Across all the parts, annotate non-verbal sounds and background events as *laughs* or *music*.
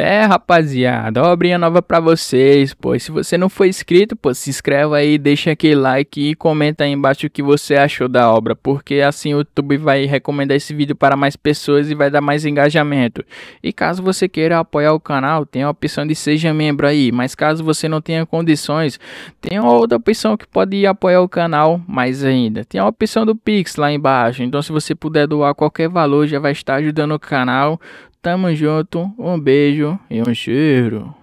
É, rapaziada, obrinha nova pra vocês, pô. E se você não for inscrito, pô, se inscreva aí, deixa aquele like e comenta aí embaixo o que você achou da obra, porque assim o YouTube vai recomendar esse vídeo para mais pessoas e vai dar mais engajamento. E caso você queira apoiar o canal, tem a opção de seja membro aí, mas caso você não tenha condições, tem outra opção que pode apoiar o canal mais ainda. Tem a opção do Pix lá embaixo, então se você puder doar qualquer valor, já vai estar ajudando o canal. Tamo junto, um beijo e um cheiro.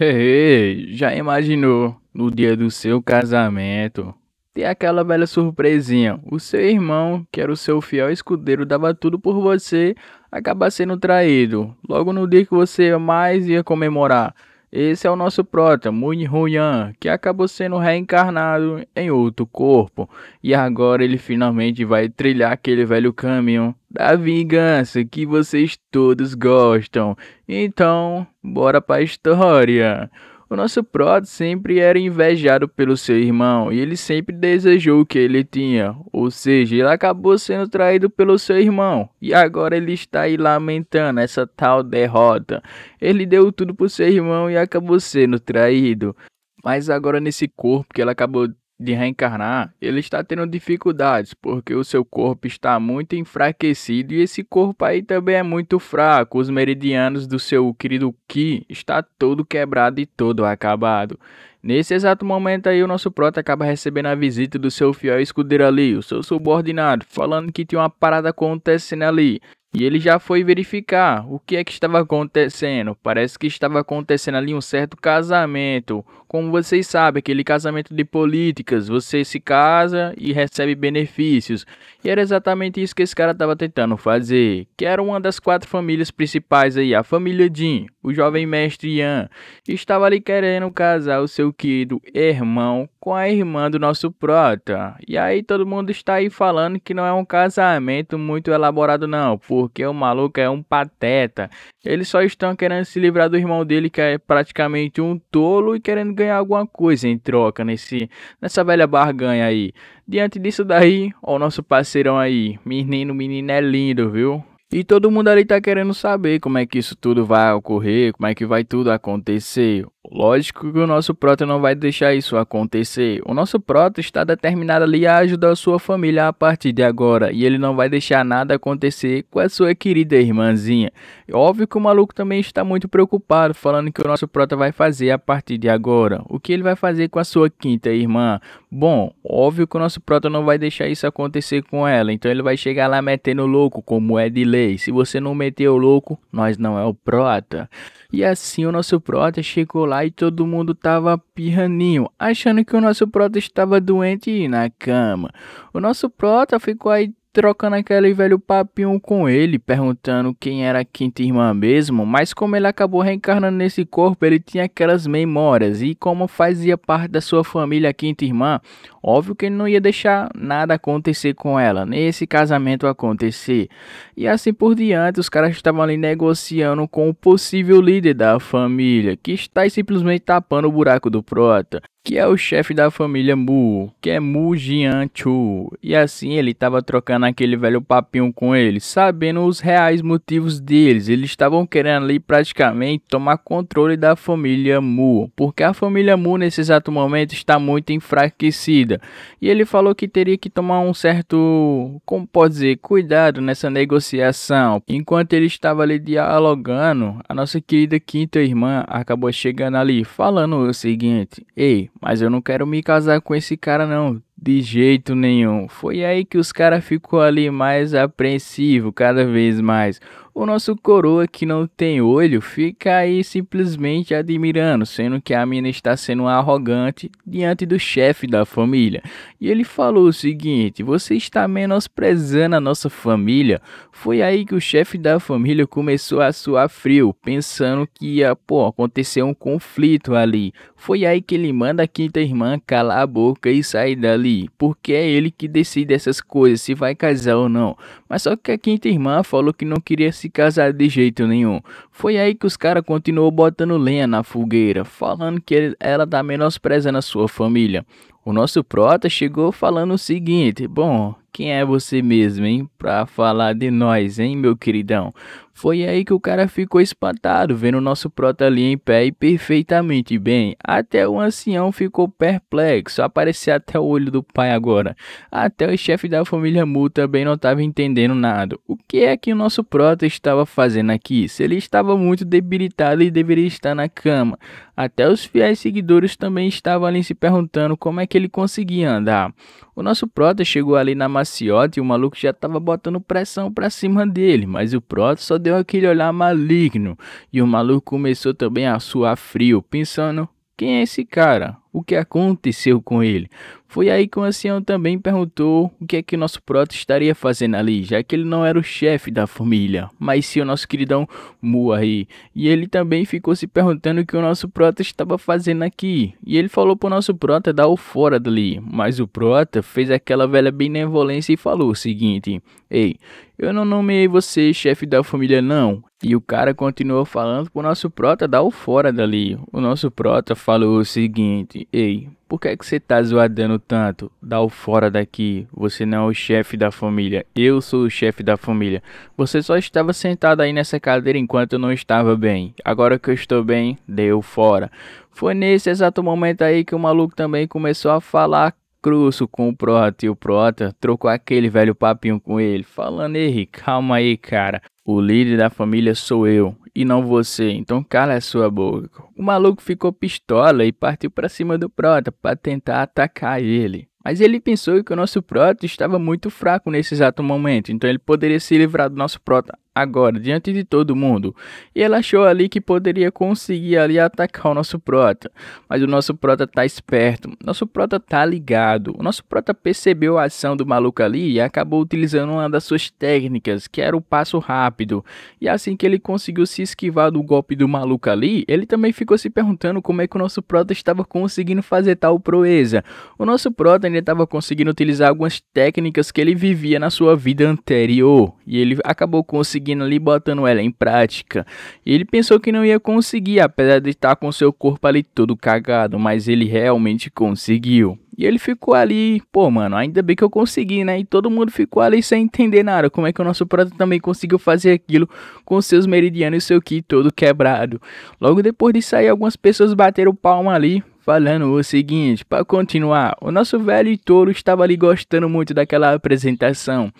Ei, já imaginou no dia do seu casamento? ter aquela velha surpresinha. O seu irmão, que era o seu fiel escudeiro, dava tudo por você, acaba sendo traído. Logo no dia que você mais ia comemorar. Esse é o nosso prota, Moon Huyan, que acabou sendo reencarnado em outro corpo. E agora ele finalmente vai trilhar aquele velho caminho da vingança que vocês todos gostam. Então, bora pra história. O nosso Prod sempre era invejado pelo seu irmão e ele sempre desejou o que ele tinha, ou seja, ele acabou sendo traído pelo seu irmão e agora ele está aí lamentando essa tal derrota. Ele deu tudo pro seu irmão e acabou sendo traído. Mas agora nesse corpo que ela acabou de reencarnar, ele está tendo dificuldades, porque o seu corpo está muito enfraquecido e esse corpo aí também é muito fraco. Os meridianos do seu querido Ki está todo quebrado e todo acabado. Nesse exato momento aí, o nosso prota acaba recebendo a visita do seu fiel escudeiro ali, o seu subordinado, falando que tinha uma parada acontecendo ali. E ele já foi verificar o que é que estava acontecendo. Parece que estava acontecendo ali um certo casamento, como vocês sabem, aquele casamento de políticas, você se casa e recebe benefícios. E era exatamente isso que esse cara estava tentando fazer, que era uma das quatro famílias principais aí, a família Jin, o jovem mestre Yan, estava ali querendo casar o seu querido irmão com a irmã do nosso prota. E aí todo mundo está aí falando que não é um casamento muito elaborado não, porque o maluco é um pateta. Eles só estão querendo se livrar do irmão dele que é praticamente um tolo e querendo ganhar alguma coisa em troca nesse, nessa velha barganha aí. Diante disso daí, ó o nosso parceirão aí, menino, menino é lindo, viu? E todo mundo ali tá querendo saber como é que isso tudo vai ocorrer, como é que vai tudo acontecer. Lógico que o nosso Prota não vai deixar isso acontecer. O nosso Prota está determinado ali a ajudar a sua família a partir de agora e ele não vai deixar nada acontecer com a sua querida irmãzinha. É óbvio que o maluco também está muito preocupado, falando que o nosso Prota vai fazer a partir de agora. O que ele vai fazer com a sua quinta irmã? Bom, óbvio que o nosso Prota não vai deixar isso acontecer com ela, então ele vai chegar lá metendo louco, como é de lei. Se você não meter o louco, nós não é o Prota. E assim o nosso prota chegou lá e todo mundo tava pirraninho, achando que o nosso prota estava doente na cama. O nosso prota ficou aí trocando aquele velho papinho com ele, perguntando quem era a quinta irmã mesmo, mas como ele acabou reencarnando nesse corpo, ele tinha aquelas memórias, e como fazia parte da sua família a quinta irmã, óbvio que ele não ia deixar nada acontecer com ela, nem esse casamento acontecer. E assim por diante, os caras estavam ali negociando com o possível líder da família, que está simplesmente tapando o buraco do Prota que é o chefe da família Mu, que é Mu Jianchu. E assim ele estava trocando aquele velho papinho com ele, sabendo os reais motivos deles. Eles estavam querendo ali praticamente tomar controle da família Mu, porque a família Mu nesse exato momento está muito enfraquecida. E ele falou que teria que tomar um certo, como pode dizer, cuidado nessa negociação. Enquanto ele estava ali dialogando, a nossa querida quinta irmã acabou chegando ali falando o seguinte: "Ei, mas eu não quero me casar com esse cara não, de jeito nenhum. Foi aí que os caras ficou ali mais apreensivo, cada vez mais. O nosso coroa que não tem olho fica aí simplesmente admirando, sendo que a mina está sendo arrogante diante do chefe da família. E ele falou o seguinte: "Você está menosprezando a nossa família". Foi aí que o chefe da família começou a suar frio, pensando que ia, pô, acontecer um conflito ali. Foi aí que ele manda a quinta irmã calar a boca e sair dali, porque é ele que decide essas coisas, se vai casar ou não. Mas só que a quinta irmã falou que não queria se se casar de jeito nenhum. Foi aí que os caras continuou botando lenha na fogueira, falando que ela tá menosprezando a sua família. O nosso prota chegou falando o seguinte: Bom, quem é você mesmo, hein? Pra falar de nós, hein, meu queridão? Foi aí que o cara ficou espantado vendo o nosso prota ali em pé e perfeitamente bem. Até o ancião ficou perplexo, Apareceu até o olho do pai agora. Até o chefe da família Mu também não estava entendendo nada. O que é que o nosso prota estava fazendo aqui? Se ele estava muito debilitado e deveria estar na cama. Até os fiéis seguidores também estavam ali se perguntando como é que ele conseguia andar. O nosso prota chegou ali na maciota e o maluco já estava botando pressão para cima dele, mas o prota só deu aquele olhar maligno e o maluco começou também a suar frio, pensando: quem é esse cara? O que aconteceu com ele? Foi aí que o ancião também perguntou o que é que o nosso proto estaria fazendo ali, já que ele não era o chefe da família, mas sim o nosso queridão Muari. E ele também ficou se perguntando o que o nosso prota estava fazendo aqui. E ele falou pro nosso prota dar o fora dali, mas o prota fez aquela velha benevolência e falou o seguinte: Ei, eu não nomeei você chefe da família, não. E o cara continuou falando pro nosso prota dar o fora dali. O nosso prota falou o seguinte: Ei, por que, é que você tá zoadando tanto? Dá o fora daqui. Você não é o chefe da família. Eu sou o chefe da família. Você só estava sentado aí nessa cadeira enquanto eu não estava bem. Agora que eu estou bem, deu fora. Foi nesse exato momento aí que o maluco também começou a falar Crusso com o Prota e o Prota trocou aquele velho papinho com ele, falando: Ei, calma aí, cara. O líder da família sou eu e não você, então cala a sua boca. O maluco ficou pistola e partiu para cima do Prota para tentar atacar ele. Mas ele pensou que o nosso Prota estava muito fraco nesse exato momento, então ele poderia se livrar do nosso Prota agora, diante de todo mundo. E ela achou ali que poderia conseguir ali atacar o nosso prota. Mas o nosso prota tá esperto, nosso prota tá ligado. O nosso prota percebeu a ação do maluco ali e acabou utilizando uma das suas técnicas, que era o passo rápido. E assim que ele conseguiu se esquivar do golpe do maluco ali, ele também ficou se perguntando como é que o nosso prota estava conseguindo fazer tal proeza. O nosso prota ainda estava conseguindo utilizar algumas técnicas que ele vivia na sua vida anterior, e ele acabou conseguindo seguindo ali, botando ela em prática. ele pensou que não ia conseguir, apesar de estar com seu corpo ali todo cagado, mas ele realmente conseguiu. E ele ficou ali, pô, mano, ainda bem que eu consegui, né? E todo mundo ficou ali sem entender nada. Como é que o nosso prato também conseguiu fazer aquilo com seus meridianos e seu ki todo quebrado? Logo depois disso sair, algumas pessoas bateram palma ali, falando o seguinte, para continuar, o nosso velho touro estava ali gostando muito daquela apresentação.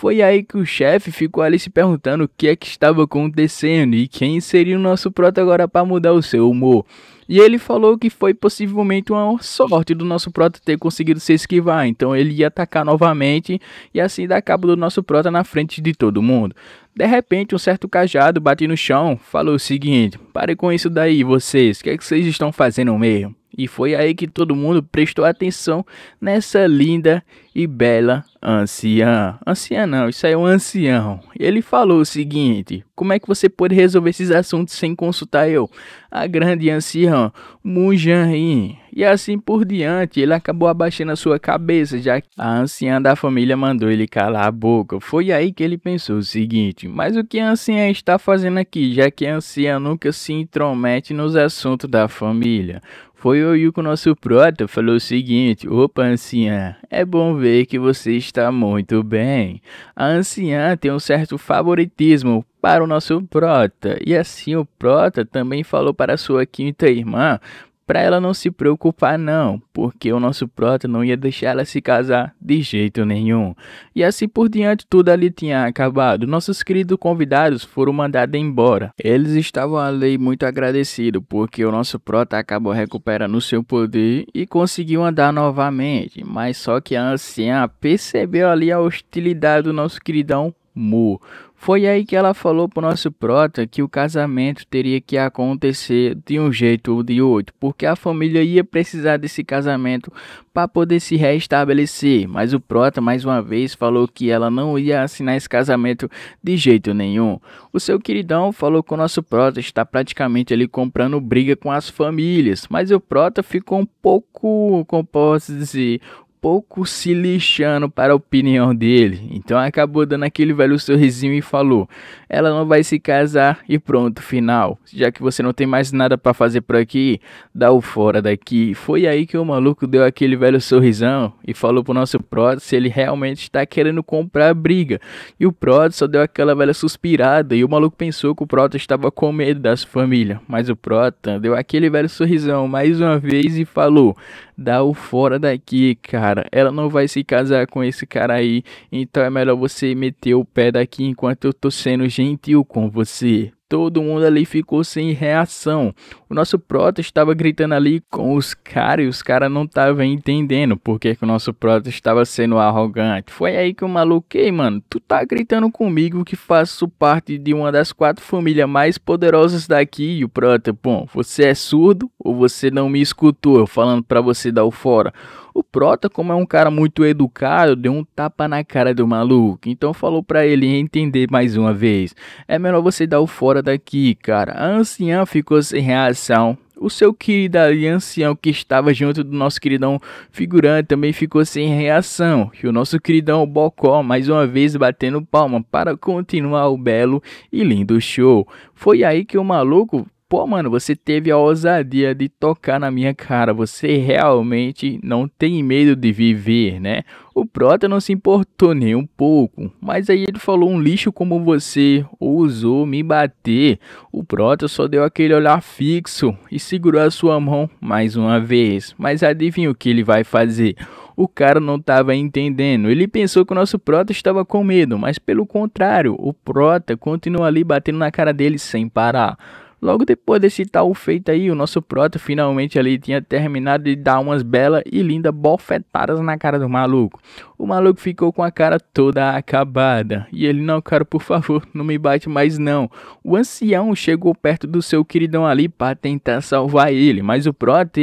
Foi aí que o chefe ficou ali se perguntando o que é que estava acontecendo e quem seria o nosso prota agora para mudar o seu humor. E ele falou que foi possivelmente uma sorte do nosso prota ter conseguido se esquivar, então ele ia atacar novamente e assim dar cabo do nosso prota na frente de todo mundo. De repente, um certo cajado bate no chão, falou o seguinte: "Pare com isso daí, vocês. O que é que vocês estão fazendo mesmo?" E foi aí que todo mundo prestou atenção nessa linda e bela anciã. Anciã não, isso aí é um ancião. Ele falou o seguinte: como é que você pode resolver esses assuntos sem consultar eu? A grande anciã, Mujanrin. E assim por diante, ele acabou abaixando a sua cabeça, já que a anciã da família mandou ele calar a boca. Foi aí que ele pensou o seguinte: mas o que a anciã está fazendo aqui, já que a anciã nunca se intromete nos assuntos da família? Foi o Yuko, nosso prota, falou o seguinte: Opa, anciã, é bom ver que você está muito bem. A anciã tem um certo favoritismo para o nosso prota, e assim o prota também falou para sua quinta irmã para ela não se preocupar não, porque o nosso prota não ia deixar ela se casar de jeito nenhum. E assim por diante tudo ali tinha acabado. Nossos queridos convidados foram mandados embora. Eles estavam ali muito agradecidos porque o nosso prota acabou recuperando seu poder e conseguiu andar novamente, mas só que a anciã percebeu ali a hostilidade do nosso queridão Mu, foi aí que ela falou pro nosso prota que o casamento teria que acontecer de um jeito ou de outro, porque a família ia precisar desse casamento para poder se reestabelecer. Mas o prota mais uma vez falou que ela não ia assinar esse casamento de jeito nenhum. O seu queridão falou que o nosso prota está praticamente ali comprando briga com as famílias, mas o prota ficou um pouco, como posso dizer, pouco se lixando para a opinião dele. Então acabou dando aquele velho sorrisinho e falou: "Ela não vai se casar e pronto, final. Já que você não tem mais nada para fazer por aqui, dá o fora daqui". Foi aí que o maluco deu aquele velho sorrisão e falou pro nosso Prod se ele realmente está querendo comprar a briga. E o Prod só deu aquela velha suspirada e o maluco pensou que o Prota estava com medo da sua família, mas o Prota deu aquele velho sorrisão mais uma vez e falou: dá o fora daqui, cara. Ela não vai se casar com esse cara aí. Então é melhor você meter o pé daqui enquanto eu tô sendo gentil com você todo mundo ali ficou sem reação. O nosso prota estava gritando ali com os caras e os caras não estavam entendendo porque que o nosso prota estava sendo arrogante. Foi aí que eu maluquei, mano. Tu tá gritando comigo que faço parte de uma das quatro famílias mais poderosas daqui e o prota, bom, você é surdo ou você não me escutou eu falando para você dar o fora? O Prota, como é um cara muito educado, deu um tapa na cara do maluco, então falou para ele entender mais uma vez: é melhor você dar o fora daqui, cara. A anciã ficou sem reação, o seu querido ali, ancião, que estava junto do nosso queridão figurante, também ficou sem reação. E o nosso queridão Bocó, mais uma vez, batendo palma para continuar o belo e lindo show. Foi aí que o maluco Pô, mano, você teve a ousadia de tocar na minha cara. Você realmente não tem medo de viver, né? O Prota não se importou nem um pouco. Mas aí ele falou: um lixo como você ousou me bater. O Prota só deu aquele olhar fixo e segurou a sua mão mais uma vez. Mas adivinha o que ele vai fazer? o cara não estava entendendo. Ele pensou que o nosso prota estava com medo, mas pelo contrário, o prota continua ali batendo na cara dele sem parar. Logo depois desse tal feito aí, o nosso proto finalmente ali tinha terminado de dar umas belas e lindas bofetadas na cara do maluco. O maluco ficou com a cara toda acabada. E ele, não, cara, por favor, não me bate mais não. O ancião chegou perto do seu queridão ali para tentar salvar ele, mas o Prota,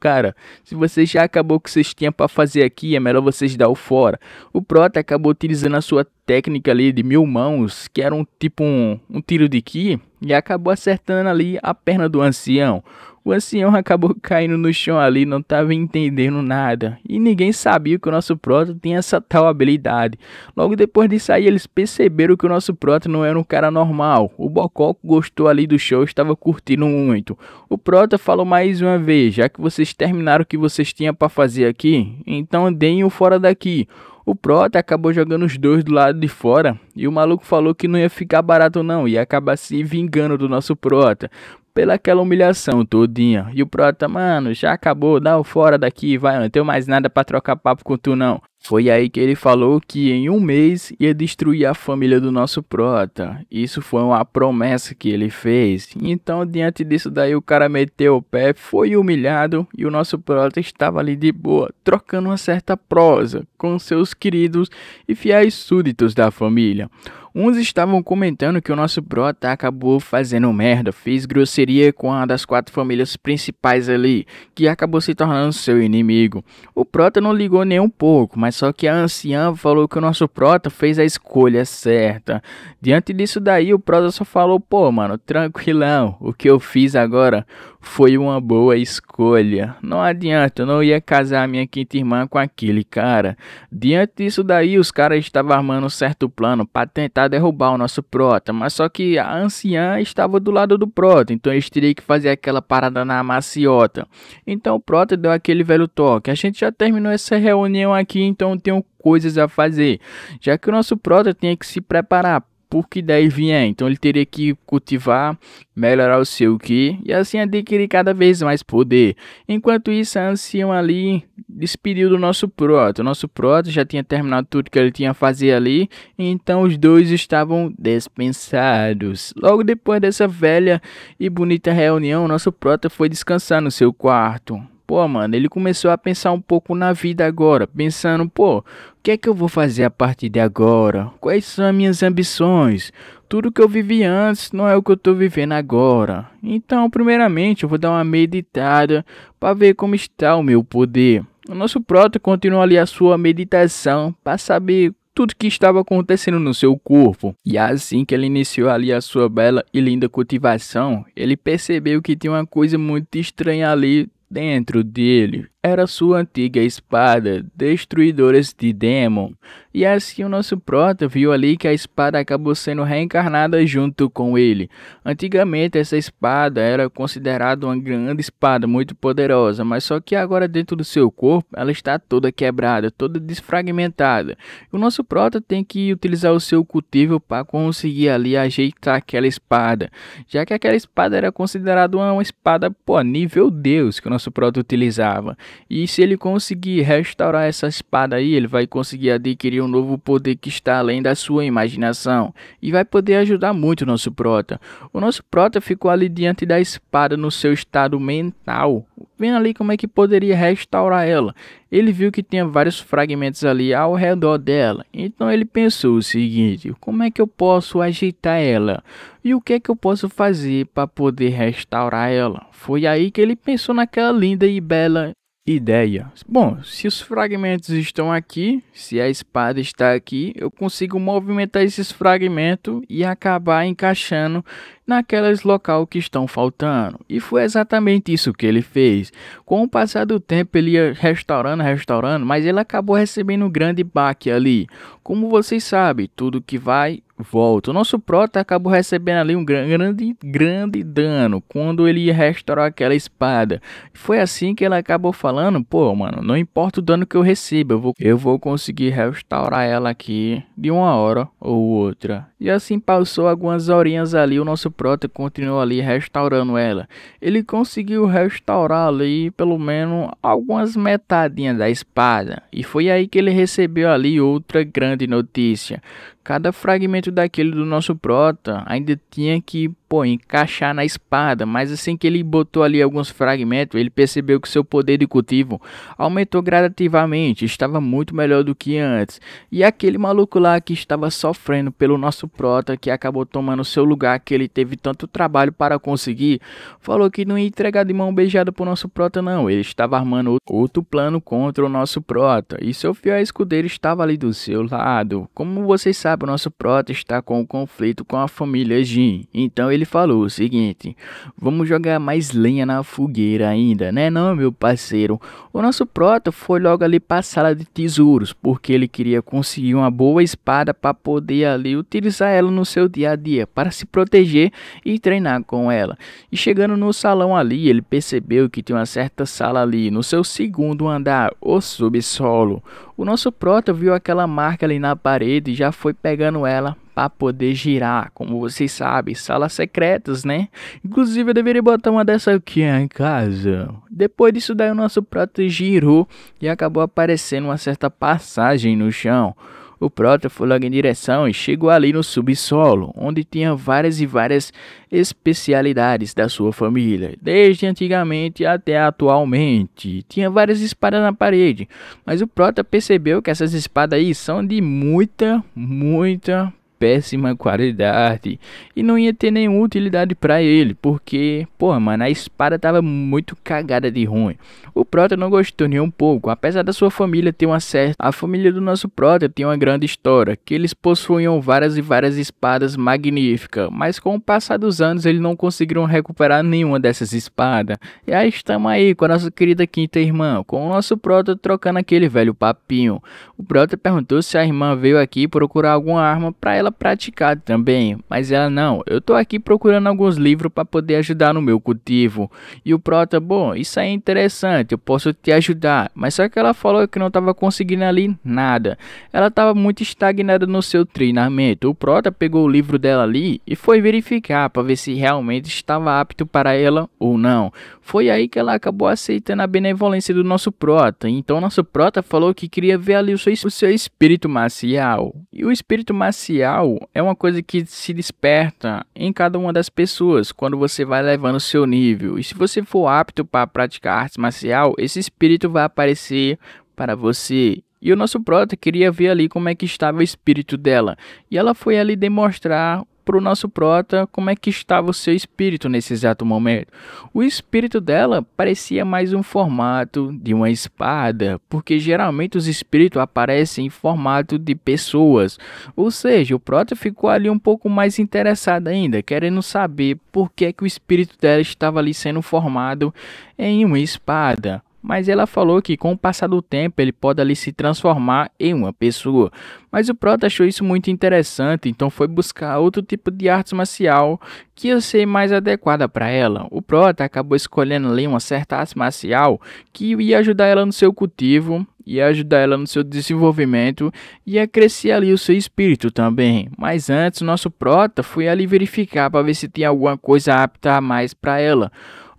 Cara, se você já acabou o que vocês tinham para fazer aqui, é melhor vocês dar o fora. O Prota acabou utilizando a sua técnica ali de mil mãos, que era um tipo um, um tiro de ki, e acabou acertando ali a perna do ancião. O ancião acabou caindo no chão ali, não estava entendendo nada. E ninguém sabia que o nosso proto tem essa tal habilidade. Logo depois disso aí, eles perceberam que o nosso proto não era um cara normal. O Bocó gostou ali do show, estava curtindo muito. O proto falou mais uma vez, já que vocês terminaram o que vocês tinham para fazer aqui, então deem-o fora daqui. O Prota acabou jogando os dois do lado de fora e o maluco falou que não ia ficar barato não, ia acabar se vingando do nosso Prota pelaquela humilhação todinha. E o Prota, mano, já acabou, dá o fora daqui, vai, não tenho mais nada para trocar papo com tu não. Foi aí que ele falou que em um mês ia destruir a família do nosso prota. Isso foi uma promessa que ele fez. Então, diante disso daí, o cara meteu o pé, foi humilhado e o nosso prota estava ali de boa, trocando uma certa prosa com seus queridos e fiéis súditos da família. Uns estavam comentando que o nosso prota acabou fazendo merda, fez grosseria com uma das quatro famílias principais ali, que acabou se tornando seu inimigo. O prota não ligou nem um pouco, mas mas só que a anciã falou que o nosso prota fez a escolha certa. Diante disso daí, o prota só falou, pô, mano, tranquilão, o que eu fiz agora foi uma boa escolha. Não adianta, eu não ia casar minha quinta irmã com aquele cara. Diante disso daí, os caras estavam armando um certo plano para tentar derrubar o nosso prota, mas só que a anciã estava do lado do prota, então eles teriam que fazer aquela parada na maciota. Então o prota deu aquele velho toque. A gente já terminou essa reunião aqui, então eu tenho coisas a fazer, já que o nosso prota tinha que se preparar porque daí vinha. Então ele teria que cultivar, melhorar o seu Ki e assim adquirir cada vez mais poder. Enquanto isso, a ancião ali despediu do nosso proto. O nosso proto já tinha terminado tudo que ele tinha a fazer ali, então os dois estavam dispensados. Logo depois dessa velha e bonita reunião, nosso proto foi descansar no seu quarto. Pô, mano, ele começou a pensar um pouco na vida agora, pensando, pô, o que é que eu vou fazer a partir de agora? Quais são as minhas ambições? Tudo que eu vivi antes não é o que eu tô vivendo agora. Então, primeiramente, eu vou dar uma meditada para ver como está o meu poder. O nosso proto continua ali a sua meditação para saber tudo que estava acontecendo no seu corpo. E assim que ele iniciou ali a sua bela e linda cultivação, ele percebeu que tinha uma coisa muito estranha ali dentro dele era sua antiga espada, Destruidores de Demon. E assim o nosso prota viu ali que a espada acabou sendo reencarnada junto com ele. Antigamente essa espada era considerada uma grande espada, muito poderosa, mas só que agora dentro do seu corpo ela está toda quebrada, toda desfragmentada. O nosso prota tem que utilizar o seu cultivo para conseguir ali ajeitar aquela espada, já que aquela espada era considerada uma espada pô, nível Deus que o nosso prota utilizava. E se ele conseguir restaurar essa espada aí, ele vai conseguir adquirir um novo poder que está além da sua imaginação e vai poder ajudar muito o nosso prota. O nosso prota ficou ali diante da espada no seu estado mental, vendo ali como é que poderia restaurar ela. Ele viu que tinha vários fragmentos ali ao redor dela, então ele pensou o seguinte: como é que eu posso ajeitar ela? E o que é que eu posso fazer para poder restaurar ela? Foi aí que ele pensou naquela linda e bela ideia. Bom, se os fragmentos estão aqui, se a espada está aqui, eu consigo movimentar esses fragmentos e acabar encaixando naquelas local que estão faltando. E foi exatamente isso que ele fez. Com o passar do tempo, ele ia restaurando, restaurando, mas ele acabou recebendo um grande baque ali. Como vocês sabem, tudo que vai volta. O nosso Prota acabou recebendo ali um grande, grande dano quando ele restaurou restaurar aquela espada. Foi assim que ele acabou falando, pô, mano, não importa o dano que eu receba, eu vou, eu vou conseguir restaurar ela aqui de uma hora ou outra. E assim passou algumas horinhas ali, o nosso Prota continuou ali restaurando ela. Ele conseguiu restaurar ali pelo menos algumas metadinhas da espada. E foi aí que ele recebeu ali outra grande notícia Cada fragmento daquele do nosso prota ainda tinha que pô, encaixar na espada, mas assim que ele botou ali alguns fragmentos, ele percebeu que seu poder de cultivo aumentou gradativamente, estava muito melhor do que antes. E aquele maluco lá que estava sofrendo pelo nosso prota, que acabou tomando seu lugar que ele teve tanto trabalho para conseguir, falou que não ia entregar de mão beijada pro nosso prota não, ele estava armando outro plano contra o nosso prota. E seu fiel escudeiro estava ali do seu lado. Como vocês sabem, o nosso prota está com o um conflito com a família Jin. Então ele ele falou o seguinte: vamos jogar mais lenha na fogueira ainda, né? Não, meu parceiro. O nosso prota foi logo ali para a sala de tesouros, porque ele queria conseguir uma boa espada para poder ali utilizar ela no seu dia a dia, para se proteger e treinar com ela. E chegando no salão ali, ele percebeu que tinha uma certa sala ali no seu segundo andar, o subsolo. O nosso prota viu aquela marca ali na parede e já foi pegando ela para poder girar, como vocês sabem, salas secretas, né? Inclusive eu deveria botar uma dessa aqui em casa. Depois disso daí o nosso prato girou e acabou aparecendo uma certa passagem no chão. O Prota foi logo em direção e chegou ali no subsolo, onde tinha várias e várias especialidades da sua família, desde antigamente até atualmente. Tinha várias espadas na parede, mas o Prota percebeu que essas espadas aí são de muita, muita péssima qualidade e não ia ter nenhuma utilidade para ele, porque, porra, mano, a espada tava muito cagada de ruim. O Prota não gostou nem um pouco, apesar da sua família ter uma certa. A família do nosso Prota tem uma grande história, que eles possuíam várias e várias espadas magníficas, mas com o passar dos anos eles não conseguiram recuperar nenhuma dessas espadas. E aí estamos aí com a nossa querida quinta irmã, com o nosso Prota trocando aquele velho papinho. O Prota perguntou se a irmã veio aqui procurar alguma arma para ela praticar também, mas ela não, eu tô aqui procurando alguns livros para poder ajudar no meu cultivo. E o Prota, bom, isso aí é interessante importante, eu posso te ajudar. Mas só que ela falou que não estava conseguindo ali nada. Ela estava muito estagnada no seu treinamento. O Prota pegou o livro dela ali e foi verificar para ver se realmente estava apto para ela ou não. Foi aí que ela acabou aceitando a benevolência do nosso Prota. Então nosso Prota falou que queria ver ali o seu, o seu espírito marcial. E o espírito marcial é uma coisa que se desperta em cada uma das pessoas quando você vai levando o seu nível. E se você for apto para praticar artes marciais, especial, esse espírito vai aparecer para você. E o nosso prota queria ver ali como é que estava o espírito dela. E ela foi ali demonstrar para o nosso prota como é que estava o seu espírito nesse exato momento. O espírito dela parecia mais um formato de uma espada, porque geralmente os espíritos aparecem em formato de pessoas. Ou seja, o prota ficou ali um pouco mais interessado ainda, querendo saber por que, é que o espírito dela estava ali sendo formado em uma espada mas ela falou que com o passar do tempo ele pode ali se transformar em uma pessoa. Mas o Prota achou isso muito interessante, então foi buscar outro tipo de arte marcial que ia ser mais adequada para ela. O Prota acabou escolhendo ali uma certa arte marcial que ia ajudar ela no seu cultivo, ia ajudar ela no seu desenvolvimento e ia crescer ali o seu espírito também. Mas antes, nosso Prota foi ali verificar para ver se tinha alguma coisa apta a mais para ela.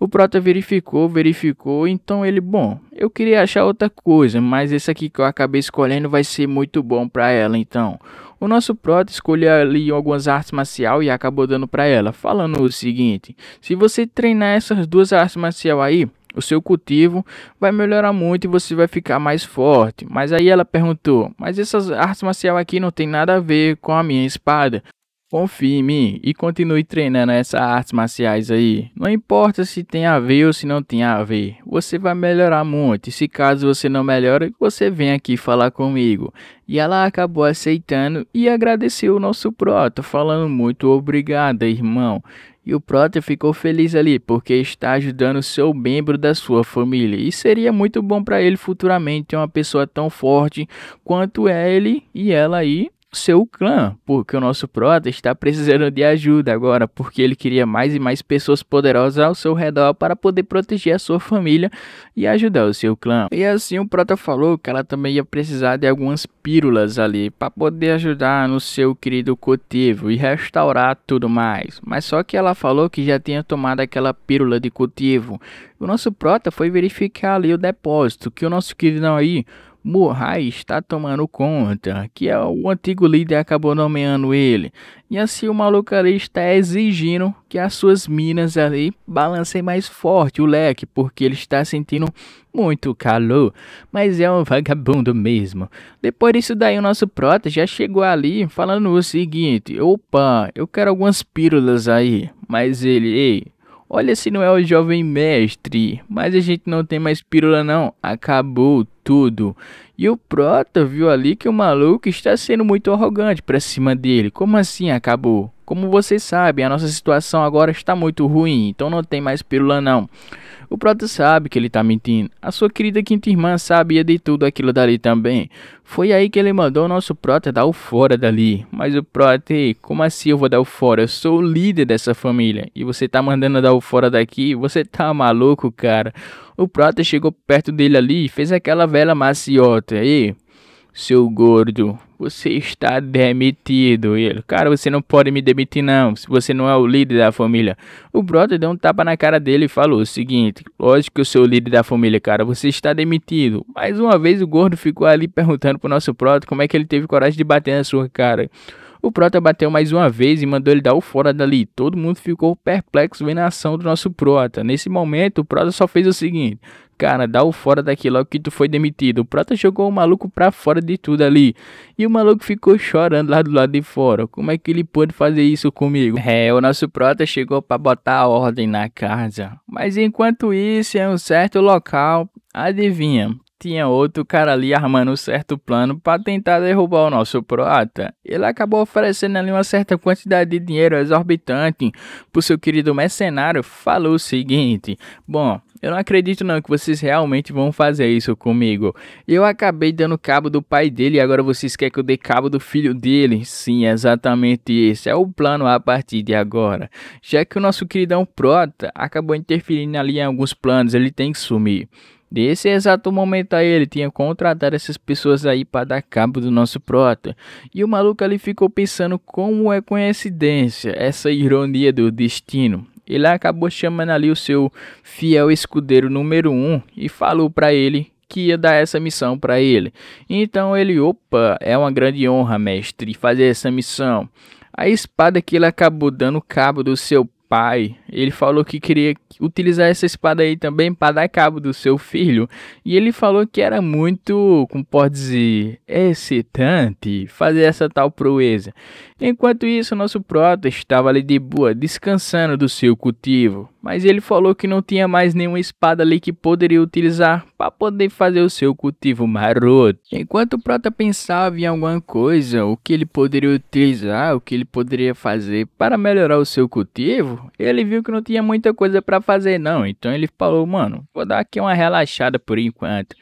O Prota verificou, verificou, então ele, bom, eu queria achar outra coisa, mas esse aqui que eu acabei escolhendo vai ser muito bom para ela, então. O nosso Prota escolheu ali algumas artes marciais e acabou dando para ela, falando o seguinte: se você treinar essas duas artes marciais aí, o seu cultivo vai melhorar muito e você vai ficar mais forte. Mas aí ela perguntou: Mas essas artes marciais aqui não tem nada a ver com a minha espada. Confie em mim e continue treinando essas artes marciais aí. Não importa se tem a ver ou se não tem a ver, você vai melhorar muito. E se caso você não melhora, você vem aqui falar comigo. E ela acabou aceitando e agradeceu o nosso Proto, falando muito obrigada, irmão. E o Proto ficou feliz ali porque está ajudando seu membro da sua família. E seria muito bom para ele futuramente ter uma pessoa tão forte quanto é ele e ela aí seu clã, porque o nosso prota está precisando de ajuda agora, porque ele queria mais e mais pessoas poderosas ao seu redor para poder proteger a sua família e ajudar o seu clã. E assim o prota falou que ela também ia precisar de algumas pílulas ali para poder ajudar no seu querido cultivo e restaurar tudo mais. Mas só que ela falou que já tinha tomado aquela pílula de cultivo. O nosso prota foi verificar ali o depósito que o nosso querido aí Murray está tomando conta, que é o antigo líder acabou nomeando ele. E assim o maluco ali está exigindo que as suas minas ali balancem mais forte o leque, porque ele está sentindo muito calor, mas é um vagabundo mesmo. Depois disso daí o nosso prota já chegou ali falando o seguinte, opa, eu quero algumas pílulas aí, mas ele, ei, Olha se não é o jovem mestre, mas a gente não tem mais pílula não, acabou tudo. E o Prota viu ali que o maluco está sendo muito arrogante para cima dele. Como assim acabou? Como vocês sabem, a nossa situação agora está muito ruim, então não tem mais pílula não. O Prota sabe que ele tá mentindo. A sua querida quinta irmã sabia de tudo aquilo dali também. Foi aí que ele mandou o nosso Prota dar o fora dali. Mas o Prota, como assim eu vou dar o fora? Eu sou o líder dessa família. E você tá mandando dar o fora daqui? Você tá maluco, cara? O Prota chegou perto dele ali e fez aquela vela maciota. E seu gordo, você está demitido. E ele, cara, você não pode me demitir, não. Se você não é o líder da família. O brother deu um tapa na cara dele e falou o seguinte: lógico que eu sou o líder da família, cara, você está demitido. Mais uma vez o gordo ficou ali perguntando pro nosso brother como é que ele teve coragem de bater na sua cara. O Prota bateu mais uma vez e mandou ele dar o fora dali. Todo mundo ficou perplexo vendo a ação do nosso Prota. Nesse momento, o Prota só fez o seguinte: Cara, dá o fora daqui logo que tu foi demitido. O Prota jogou o maluco pra fora de tudo ali. E o maluco ficou chorando lá do lado de fora. Como é que ele pôde fazer isso comigo? É, o nosso Prota chegou pra botar a ordem na casa. Mas enquanto isso, em um certo local, adivinha, tinha outro cara ali armando um certo plano para tentar derrubar o nosso prota. Ele acabou oferecendo ali uma certa quantidade de dinheiro exorbitante o seu querido mercenário. Falou o seguinte: Bom, eu não acredito não que vocês realmente vão fazer isso comigo. Eu acabei dando cabo do pai dele e agora vocês querem que eu dê cabo do filho dele? Sim, exatamente esse é o plano a partir de agora. Já que o nosso queridão Prota acabou interferindo ali em alguns planos, ele tem que sumir. Nesse exato momento aí, ele tinha contratado essas pessoas aí para dar cabo do nosso prota. E o maluco ali ficou pensando como é coincidência essa ironia do destino. Ele acabou chamando ali o seu fiel escudeiro número 1 um e falou para ele que ia dar essa missão para ele. Então ele, opa, é uma grande honra, mestre, fazer essa missão. A espada que ele acabou dando cabo do seu pai ele falou que queria utilizar essa espada aí também para dar cabo do seu filho. E ele falou que era muito, como pode dizer, excitante fazer essa tal proeza. Enquanto isso, nosso prota estava ali de boa, descansando do seu cultivo. Mas ele falou que não tinha mais nenhuma espada ali que poderia utilizar para poder fazer o seu cultivo maroto. Enquanto o prota pensava em alguma coisa, o que ele poderia utilizar, o que ele poderia fazer para melhorar o seu cultivo, ele viu viu que não tinha muita coisa para fazer não, então ele falou, mano, vou dar aqui uma relaxada por enquanto.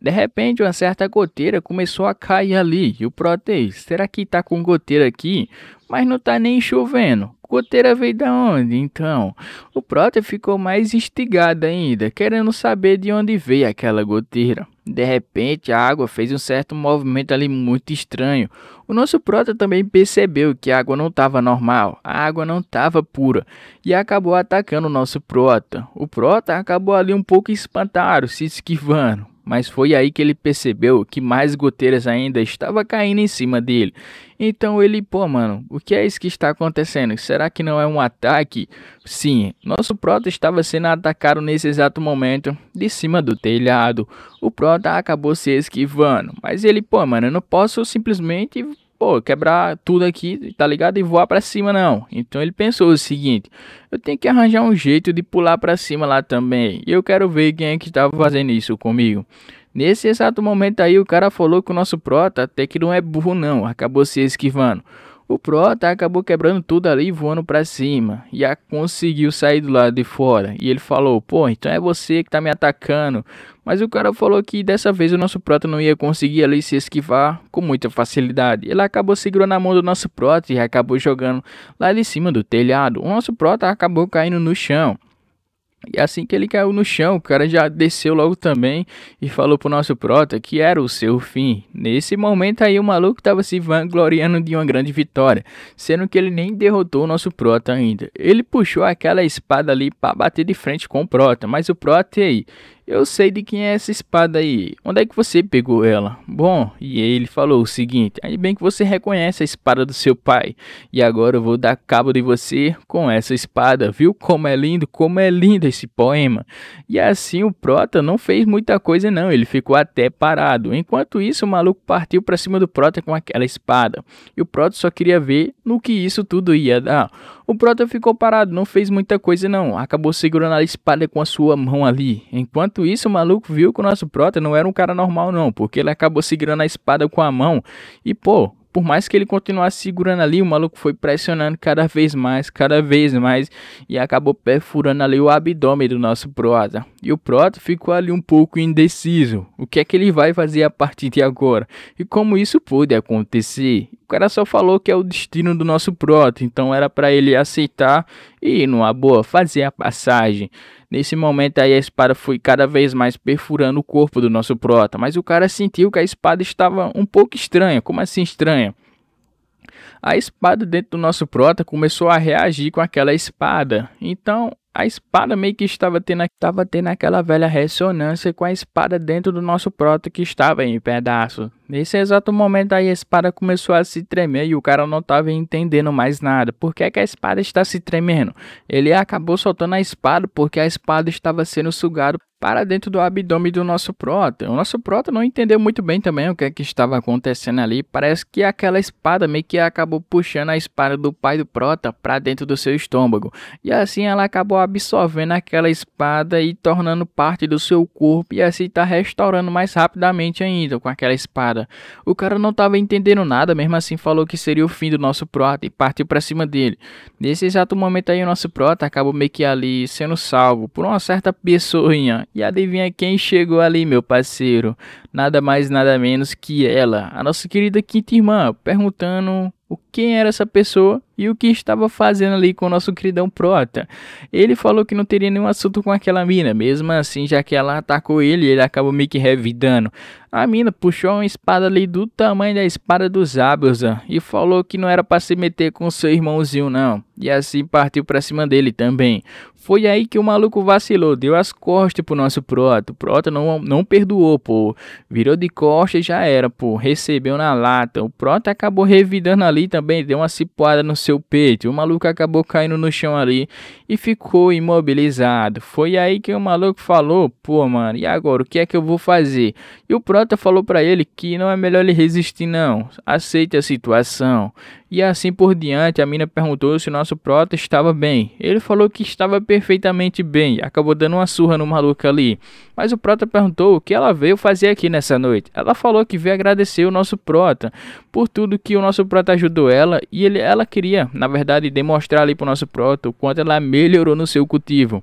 De repente, uma certa goteira começou a cair ali, e o Proteus, será que tá com goteira aqui? Mas não tá nem chovendo. Goteira veio da onde, então? O Proteus ficou mais instigado ainda, querendo saber de onde veio aquela goteira. De repente, a água fez um certo movimento ali muito estranho. O nosso prota também percebeu que a água não estava normal, a água não estava pura e acabou atacando o nosso prota. O prota acabou ali um pouco espantado, se esquivando mas foi aí que ele percebeu que mais goteiras ainda estava caindo em cima dele. Então ele, pô, mano, o que é isso que está acontecendo? Será que não é um ataque? Sim, nosso prota estava sendo atacado nesse exato momento, de cima do telhado. O prota acabou se esquivando, mas ele, pô, mano, eu não posso simplesmente pô, quebrar tudo aqui, tá ligado? E voar para cima não. Então ele pensou o seguinte: eu tenho que arranjar um jeito de pular para cima lá também. E eu quero ver quem é que estava tá fazendo isso comigo. Nesse exato momento aí, o cara falou que o nosso prota até que não é burro não, acabou se esquivando. O proto tá, acabou quebrando tudo ali, voando para cima. E a conseguiu sair do lado de fora. E ele falou: pô, então é você que tá me atacando. Mas o cara falou que dessa vez o nosso proto não ia conseguir ali se esquivar com muita facilidade. Ele acabou segurando a mão do nosso proto e acabou jogando lá de cima do telhado. O nosso proto acabou caindo no chão. E assim que ele caiu no chão, o cara já desceu logo também e falou pro nosso prota que era o seu fim. Nesse momento aí o maluco tava se vangloriando de uma grande vitória, sendo que ele nem derrotou o nosso prota ainda. Ele puxou aquela espada ali para bater de frente com o prota, mas o prota aí eu sei de quem é essa espada aí. Onde é que você pegou ela? Bom, e ele falou o seguinte: aí bem que você reconhece a espada do seu pai. E agora eu vou dar cabo de você com essa espada. Viu como é lindo, como é lindo esse poema. E assim o Prota não fez muita coisa, não. Ele ficou até parado. Enquanto isso, o maluco partiu para cima do Prota com aquela espada. E o Prota só queria ver no que isso tudo ia dar. O Prota ficou parado, não fez muita coisa não, acabou segurando a espada com a sua mão ali. Enquanto isso, o maluco viu que o nosso Prota não era um cara normal não, porque ele acabou segurando a espada com a mão. E pô, por mais que ele continuasse segurando ali, o maluco foi pressionando cada vez mais, cada vez mais, e acabou perfurando ali o abdômen do nosso Prota. E o Prota ficou ali um pouco indeciso. O que é que ele vai fazer a partir de agora? E como isso pôde acontecer? O cara só falou que é o destino do nosso proto, então era para ele aceitar e, numa boa, fazer a passagem. Nesse momento aí a espada foi cada vez mais perfurando o corpo do nosso prota, mas o cara sentiu que a espada estava um pouco estranha. Como assim estranha? A espada dentro do nosso prota começou a reagir com aquela espada. Então, a espada meio que estava tendo, estava tendo aquela velha ressonância com a espada dentro do nosso proto que estava em pedaço. Nesse exato momento aí a espada começou a se tremer e o cara não estava entendendo mais nada. Por que, é que a espada está se tremendo? Ele acabou soltando a espada porque a espada estava sendo sugada para dentro do abdômen do nosso próton. O nosso próton não entendeu muito bem também o que, é que estava acontecendo ali. Parece que aquela espada meio que acabou puxando a espada do pai do próton para dentro do seu estômago. E assim ela acabou absorvendo aquela espada e tornando parte do seu corpo e assim está restaurando mais rapidamente ainda com aquela espada. O cara não estava entendendo nada, mesmo assim falou que seria o fim do nosso próton e partiu para cima dele. Nesse exato momento aí o nosso próton acabou meio que ali sendo salvo por uma certa pessoinha e adivinha quem chegou ali, meu parceiro? Nada mais, nada menos que ela, a nossa querida quinta irmã, perguntando o quem era essa pessoa e o que estava fazendo ali com o nosso queridão Prota. Ele falou que não teria nenhum assunto com aquela mina, mesmo assim, já que ela atacou ele, ele acabou meio que revidando. A mina puxou uma espada ali do tamanho da espada dos Zabuza e falou que não era para se meter com seu irmãozinho, não. E assim partiu para cima dele também. Foi aí que o maluco vacilou, deu as costas pro nosso Prota. O Prota não, não perdoou, pô. Virou de costas e já era, pô. Recebeu na lata. O Prota acabou revidando ali também, deu uma cipoada no seu peito. O maluco acabou caindo no chão ali e ficou imobilizado. Foi aí que o maluco falou, pô, mano, e agora? O que é que eu vou fazer? E o Prota falou para ele que não é melhor ele resistir, não. Aceite a situação. E assim por diante, a mina perguntou se o nosso Prota estava bem. Ele falou que estava perfeito perfeitamente bem, acabou dando uma surra no maluco ali. Mas o Prota perguntou o que ela veio fazer aqui nessa noite. Ela falou que veio agradecer o nosso Prota por tudo que o nosso Prota ajudou ela e ele, ela queria, na verdade, demonstrar ali para o nosso Prota o quanto ela melhorou no seu cultivo.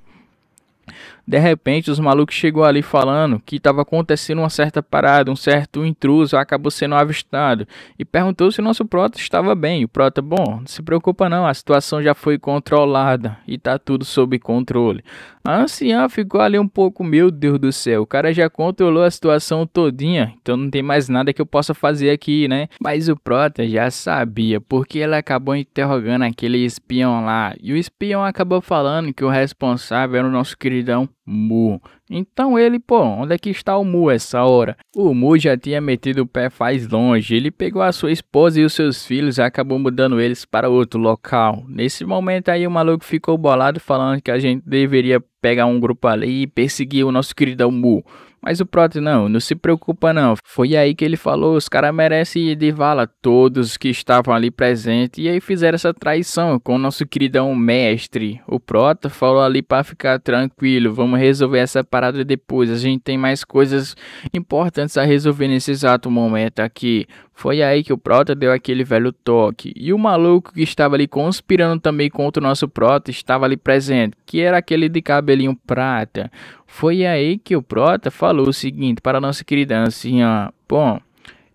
De repente, os malucos chegou ali falando que estava acontecendo uma certa parada, um certo intruso acabou sendo avistado e perguntou se nosso prota estava bem. O prota, bom, não se preocupa não, a situação já foi controlada e tá tudo sob controle. A anciã ficou ali um pouco, meu Deus do céu, o cara já controlou a situação todinha, então não tem mais nada que eu possa fazer aqui, né? Mas o prota já sabia, porque ele acabou interrogando aquele espião lá e o espião acabou falando que o responsável era o nosso queridão Mu. Então ele, pô, onde é que está o Mu essa hora? O Mu já tinha metido o pé faz longe. Ele pegou a sua esposa e os seus filhos e acabou mudando eles para outro local. Nesse momento aí o maluco ficou bolado falando que a gente deveria pegar um grupo ali e perseguir o nosso querido Mu. Mas o Proto, não, não se preocupa não. Foi aí que ele falou, os caras merecem ir de vala, todos que estavam ali presentes. E aí fizeram essa traição com o nosso queridão mestre. O Proto falou ali para ficar tranquilo, vamos resolver essa parada depois. A gente tem mais coisas importantes a resolver nesse exato momento aqui. Foi aí que o Prota deu aquele velho toque. E o maluco que estava ali conspirando também contra o nosso Prota estava ali presente, que era aquele de cabelinho prata. Foi aí que o Prota falou o seguinte para a nossa querida Ancinha: Bom,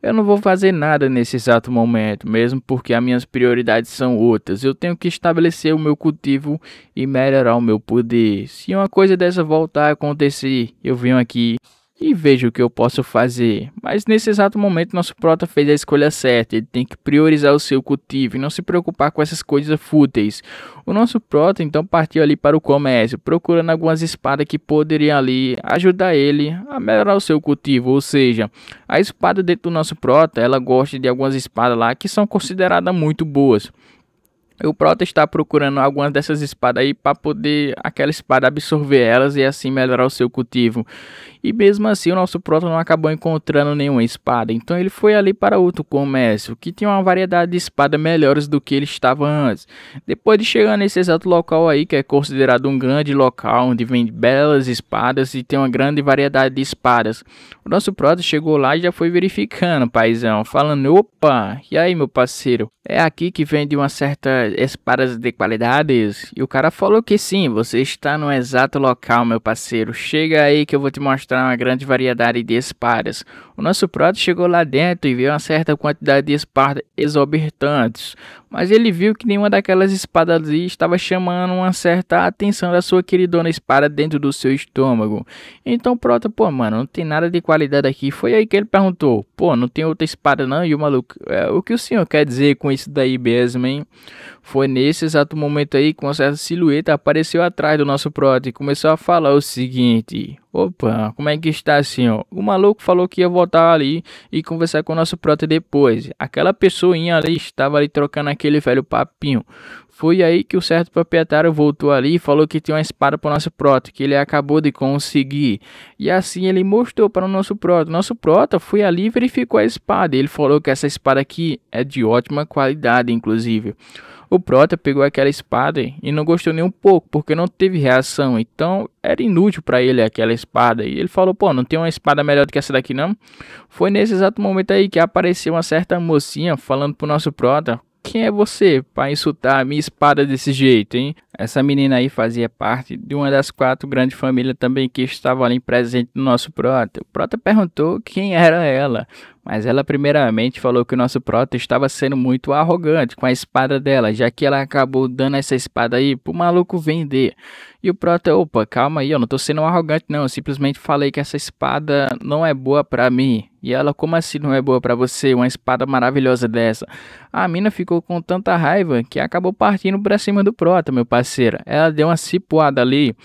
eu não vou fazer nada nesse exato momento, mesmo porque as minhas prioridades são outras. Eu tenho que estabelecer o meu cultivo e melhorar o meu poder. Se uma coisa dessa voltar a acontecer, eu venho aqui e vejo o que eu posso fazer. Mas nesse exato momento, nosso prota fez a escolha certa. Ele tem que priorizar o seu cultivo e não se preocupar com essas coisas fúteis. O nosso prota então partiu ali para o comércio, procurando algumas espadas que poderiam ali ajudar ele a melhorar o seu cultivo. Ou seja, a espada dentro do nosso prota, ela gosta de algumas espadas lá que são consideradas muito boas. O Prota está procurando algumas dessas espadas aí para poder aquela espada absorver elas e assim melhorar o seu cultivo. E mesmo assim o nosso Prota não acabou encontrando nenhuma espada, então ele foi ali para outro comércio que tinha uma variedade de espadas melhores do que ele estava antes. Depois de chegar nesse exato local aí, que é considerado um grande local onde vende belas espadas e tem uma grande variedade de espadas, o nosso Prota chegou lá e já foi verificando, paizão, falando: opa, e aí meu parceiro, é aqui que vende uma certa espadas de qualidades? E o cara falou que sim, você está no exato local, meu parceiro. Chega aí que eu vou te mostrar uma grande variedade de espadas. O nosso proto chegou lá dentro e viu uma certa quantidade de espadas exorbitantes, mas ele viu que nenhuma daquelas espadas ali estava chamando uma certa atenção da sua queridona espada dentro do seu estômago. Então o pô, mano, não tem nada de qualidade aqui. Foi aí que ele perguntou, pô, não tem outra espada não? E o maluco, é, o que o senhor quer dizer com isso daí mesmo, hein? Foi nesse exato momento aí que uma certa silhueta apareceu atrás do nosso prota e começou a falar o seguinte: Opa, como é que está assim, ó? O maluco falou que ia voltar ali e conversar com o nosso prota depois. Aquela pessoinha ali estava ali trocando aquele velho papinho. Foi aí que o certo proprietário voltou ali e falou que tinha uma espada para o nosso proto que ele acabou de conseguir. E assim ele mostrou para o nosso O Nosso proto foi ali e verificou a espada. Ele falou que essa espada aqui é de ótima qualidade, inclusive. O Prota pegou aquela espada e não gostou nem um pouco, porque não teve reação. Então era inútil para ele aquela espada. E ele falou: pô, não tem uma espada melhor do que essa daqui, não? Foi nesse exato momento aí que apareceu uma certa mocinha falando pro nosso Prota quem é você para insultar a minha espada desse jeito, hein? Essa menina aí fazia parte de uma das quatro grandes famílias também que estavam ali presentes no nosso Prota. O Prota perguntou quem era ela, mas ela primeiramente falou que o nosso Prota estava sendo muito arrogante com a espada dela, já que ela acabou dando essa espada aí pro maluco vender. E o Prota, opa, calma aí, eu não tô sendo arrogante não, eu simplesmente falei que essa espada não é boa para mim. E ela, como assim não é boa para você? Uma espada maravilhosa dessa. A mina ficou com tanta raiva que acabou partindo pra cima do Prota, meu parceiro. Ela deu uma cipuada ali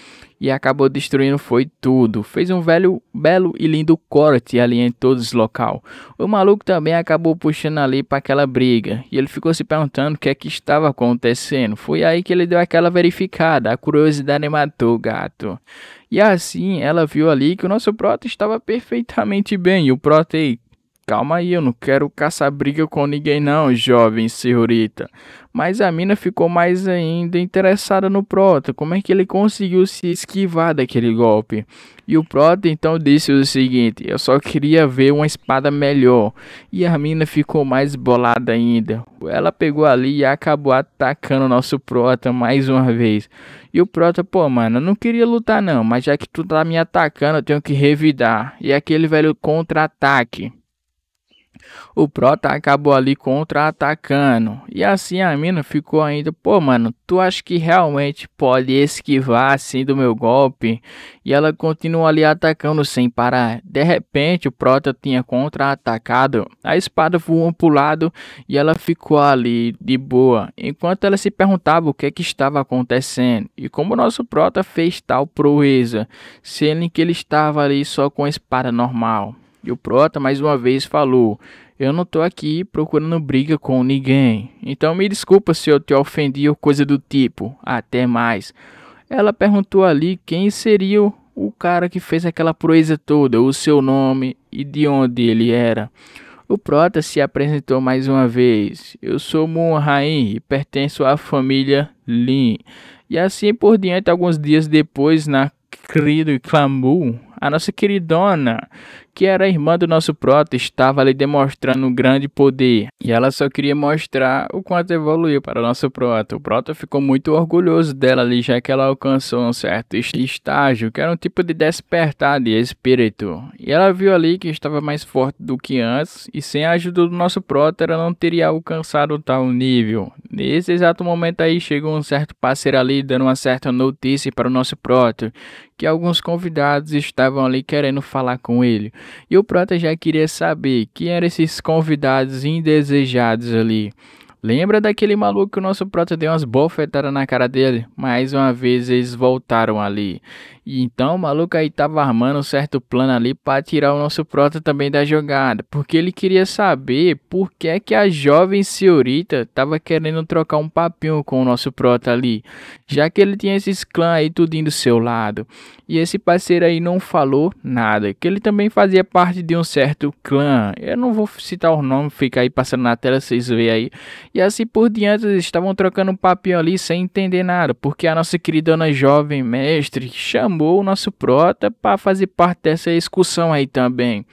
e acabou destruindo foi tudo. Fez um velho, belo e lindo corte ali em todo os local. O maluco também acabou puxando ali para aquela briga e ele ficou se perguntando o que é que estava acontecendo. Foi aí que ele deu aquela verificada, a curiosidade matou o gato. E assim ela viu ali que o nosso Prota estava perfeitamente bem. E o Prota aí, calma aí, eu não quero caçar briga com ninguém não, jovem senhorita. Mas a mina ficou mais ainda interessada no Prota. Como é que ele conseguiu se esquivar daquele golpe? E o Prota então disse o seguinte: Eu só queria ver uma espada melhor. E a mina ficou mais bolada ainda. Ela pegou ali e acabou atacando o nosso Prota mais uma vez. E o Prota, pô, mano, eu não queria lutar não, mas já que tu tá me atacando, eu tenho que revidar. E aquele velho contra-ataque o Prota acabou ali contra-atacando. E assim a mina ficou ainda, pô, mano, tu acha que realmente pode esquivar assim do meu golpe? E ela continua ali atacando sem parar. De repente, o Prota tinha contra-atacado, a espada voou pro lado e ela ficou ali de boa, enquanto ela se perguntava o que, é que estava acontecendo e como o nosso Prota fez tal proeza, sendo que ele estava ali só com a espada normal. E o Prota mais uma vez falou: eu não tô aqui procurando briga com ninguém. Então me desculpa se eu te ofendi ou coisa do tipo. Até mais. Ela perguntou ali quem seria o cara que fez aquela proeza toda, o seu nome e de onde ele era. O Prota se apresentou mais uma vez. Eu sou Moon e pertenço à família Lin. E assim por diante, alguns dias depois, na querido Clamu, a nossa queridona que era a irmã do nosso prota, estava ali demonstrando um grande poder. E ela só queria mostrar o quanto evoluiu para o nosso prota. O prota ficou muito orgulhoso dela ali, já que ela alcançou um certo estágio, que era um tipo de despertar de espírito. E ela viu ali que estava mais forte do que antes, e sem a ajuda do nosso prota, ela não teria alcançado tal nível. Nesse exato momento aí, chegou um certo parceiro ali, dando uma certa notícia para o nosso prota, que alguns convidados estavam ali querendo falar com ele. E o Prota já queria saber quem eram esses convidados indesejados ali. Lembra daquele maluco que o nosso prota deu umas bofetadas na cara dele? Mais uma vez eles voltaram ali. E então o maluco aí tava armando um certo plano ali para tirar o nosso prota também da jogada, porque ele queria saber por que é que a jovem senhorita tava querendo trocar um papinho com o nosso prota ali, já que ele tinha esses clãs aí tudinho do seu lado. E esse parceiro aí não falou nada, que ele também fazia parte de um certo clã. Eu não vou citar o nome, fica aí passando na tela, vocês veem aí. E assim por diante, eles estavam trocando um papinho ali sem entender nada, porque a nossa querida dona jovem mestre chamou o nosso prota para fazer parte dessa excursão aí também.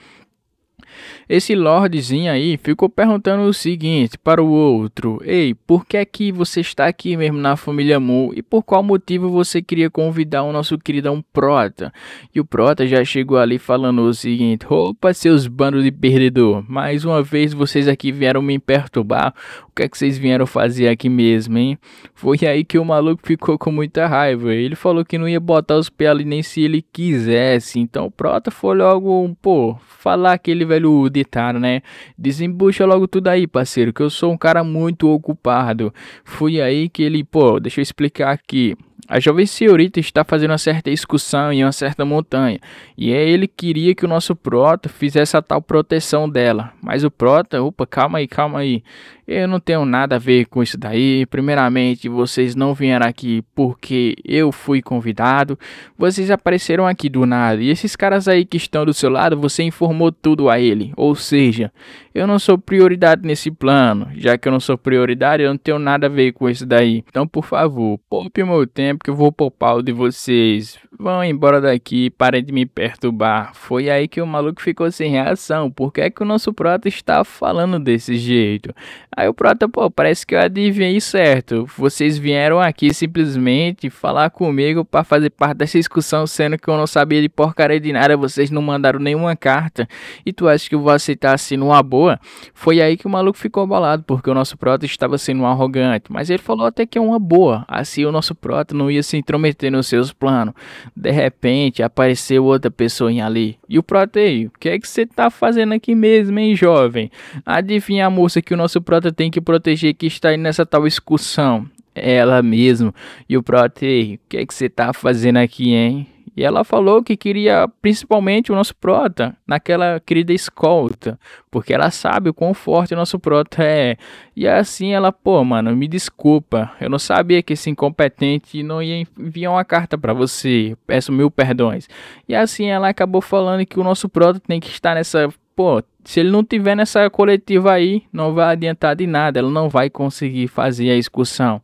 Esse lordezinho aí ficou perguntando o seguinte para o outro: Ei, por que é que você está aqui mesmo na família Mu e por qual motivo você queria convidar o nosso queridão Prota? E o Prota já chegou ali falando o seguinte: Opa, seus bandos de perdedor, mais uma vez vocês aqui vieram me perturbar. O que é que vocês vieram fazer aqui mesmo, hein? Foi aí que o maluco ficou com muita raiva. Ele falou que não ia botar os pés ali nem se ele quisesse. Então o Prota foi logo, pô, falar aquele velho o ditado, né? Desembucha logo tudo aí, parceiro, que eu sou um cara muito ocupado. Foi aí que ele, pô, deixa eu explicar aqui. A jovem senhorita está fazendo uma certa excursão em uma certa montanha, e é ele queria que o nosso prota fizesse a tal proteção dela. Mas o prota, opa, calma aí, calma aí. Eu não tenho nada a ver com isso daí. Primeiramente, vocês não vieram aqui porque eu fui convidado. Vocês apareceram aqui do nada. E esses caras aí que estão do seu lado, você informou tudo a ele. Ou seja, eu não sou prioridade nesse plano, já que eu não sou prioridade, eu não tenho nada a ver com isso daí. Então, por favor, poupe meu tempo que eu vou poupar o de vocês. Vão embora daqui, parem de me perturbar. Foi aí que o maluco ficou sem reação. Por que é que o nosso prota está falando desse jeito? Aí o prota, pô, parece que eu adivinhei certo. Vocês vieram aqui simplesmente falar comigo para fazer parte dessa discussão, sendo que eu não sabia de porcaria de nada, vocês não mandaram nenhuma carta. E tu acha que eu vou aceitar assim numa boa? boa, foi aí que o maluco ficou abalado, porque o nosso prota estava sendo arrogante. Mas ele falou até que é uma boa, assim o nosso prota não ia se intrometer nos seus planos. De repente, apareceu outra pessoa ali. E o prota aí, o que é que você tá fazendo aqui mesmo, hein, jovem? Adivinha a moça que o nosso prota tem que proteger que está aí nessa tal excursão? Ela mesmo. E o prota aí, o que é que você tá fazendo aqui, hein? E ela falou que queria principalmente o nosso prota naquela querida escolta, porque ela sabe o quão forte o nosso prota é. E assim ela, pô, mano, me desculpa, eu não sabia que esse incompetente não ia enviar uma carta para você, peço mil perdões. E assim ela acabou falando que o nosso prota tem que estar nessa, pô, se ele não tiver nessa coletiva aí, não vai adiantar de nada, ela não vai conseguir fazer a excursão.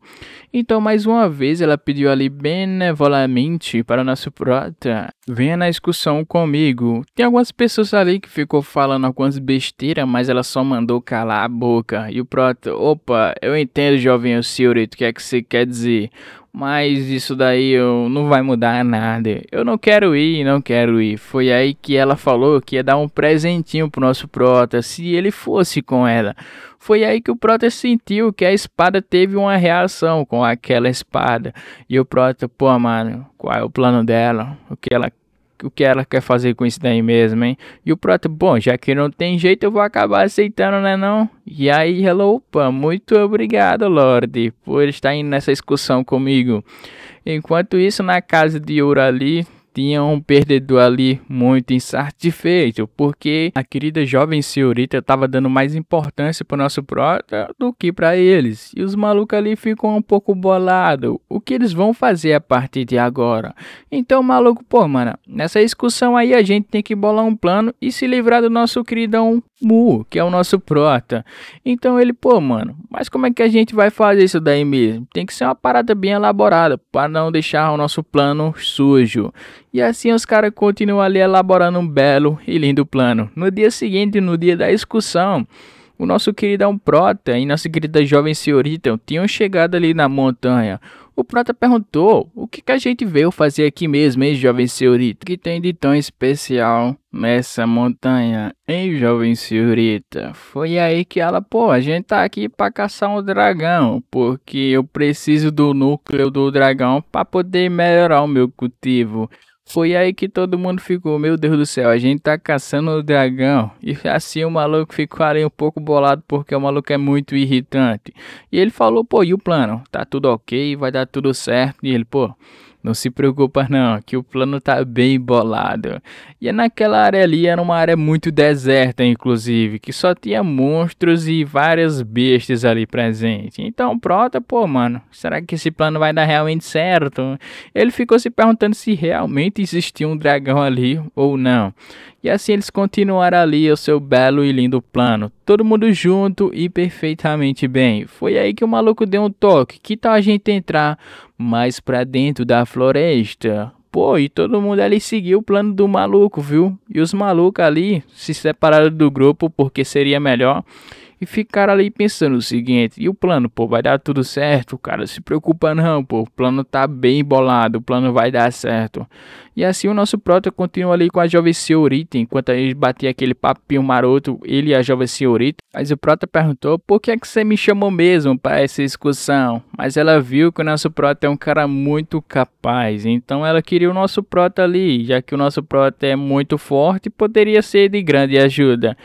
Então, mais uma vez, ela pediu ali benevolamente para o nosso prota, venha na excursão comigo. Tem algumas pessoas ali que ficou falando algumas besteiras, mas ela só mandou calar a boca. E o prota, opa, eu entendo, jovem senhorito, o que é que você quer dizer? mas isso daí não vai mudar nada. Eu não quero ir, não quero ir. Foi aí que ela falou que ia dar um presentinho pro nosso Prota se ele fosse com ela. Foi aí que o Prota sentiu que a espada teve uma reação com aquela espada. E o Prota, pô, mano, qual é o plano dela? O que ela o que ela quer fazer com isso daí mesmo, hein? E o Prota, bom, já que não tem jeito, eu vou acabar aceitando, né não? E aí, hello, opa, muito obrigado, Lorde, por estar indo nessa excursão comigo. Enquanto isso, na casa de Ouro ali, tinha um perdedor ali muito insatisfeito, porque a querida jovem senhorita estava dando mais importância para o nosso prota do que para eles. E os malucos ali ficam um pouco bolados. O que eles vão fazer a partir de agora? Então, maluco, pô, mano, nessa discussão aí a gente tem que bolar um plano e se livrar do nosso queridão Mu, que é o nosso prota. Então ele, pô, mano, mas como é que a gente vai fazer isso daí mesmo? Tem que ser uma parada bem elaborada para não deixar o nosso plano sujo. E assim os caras continuam ali elaborando um belo e lindo plano. No dia seguinte, no dia da excursão, o nosso queridão Prota e nossa querida jovem senhorita tinham chegado ali na montanha. O Prota perguntou: O que, que a gente veio fazer aqui mesmo, hein, jovem senhorita? O que tem de tão especial nessa montanha, hein, jovem senhorita? Foi aí que ela, pô, a gente tá aqui pra caçar um dragão, porque eu preciso do núcleo do dragão para poder melhorar o meu cultivo. Foi aí que todo mundo ficou, meu Deus do céu, a gente tá caçando o dragão. E assim o maluco ficou ali um pouco bolado porque o maluco é muito irritante. E ele falou, pô, e o plano? Tá tudo ok, vai dar tudo certo. E ele, pô, não se preocupa não, que o plano tá bem bolado. E é naquela área ali era uma área muito deserta, inclusive, que só tinha monstros e várias bestas ali presentes. Então, pronto, pô, mano, será que esse plano vai dar realmente certo? Ele ficou se perguntando se realmente existia um dragão ali ou não. E assim eles continuaram ali o seu belo e lindo plano, todo mundo junto e perfeitamente bem. Foi aí que o maluco deu um toque, que tal a gente entrar mais para dentro da floresta. Pô, e todo mundo ali seguiu o plano do maluco, viu? E os malucos ali se separaram do grupo porque seria melhor e ficaram ali pensando o seguinte: e o plano, pô, vai dar tudo certo, cara? Se preocupa não, pô, o plano tá bem bolado, o plano vai dar certo. E assim o nosso prota continua ali com a jovem senhorita, enquanto eles batia aquele papinho maroto, ele e a jovem senhorita. Mas o prota perguntou: por que é que você me chamou mesmo para essa excursão? Mas ela viu que o nosso prota é um cara muito capaz, então ela queria o nosso prota ali, já que o nosso prota é muito forte poderia ser de grande ajuda.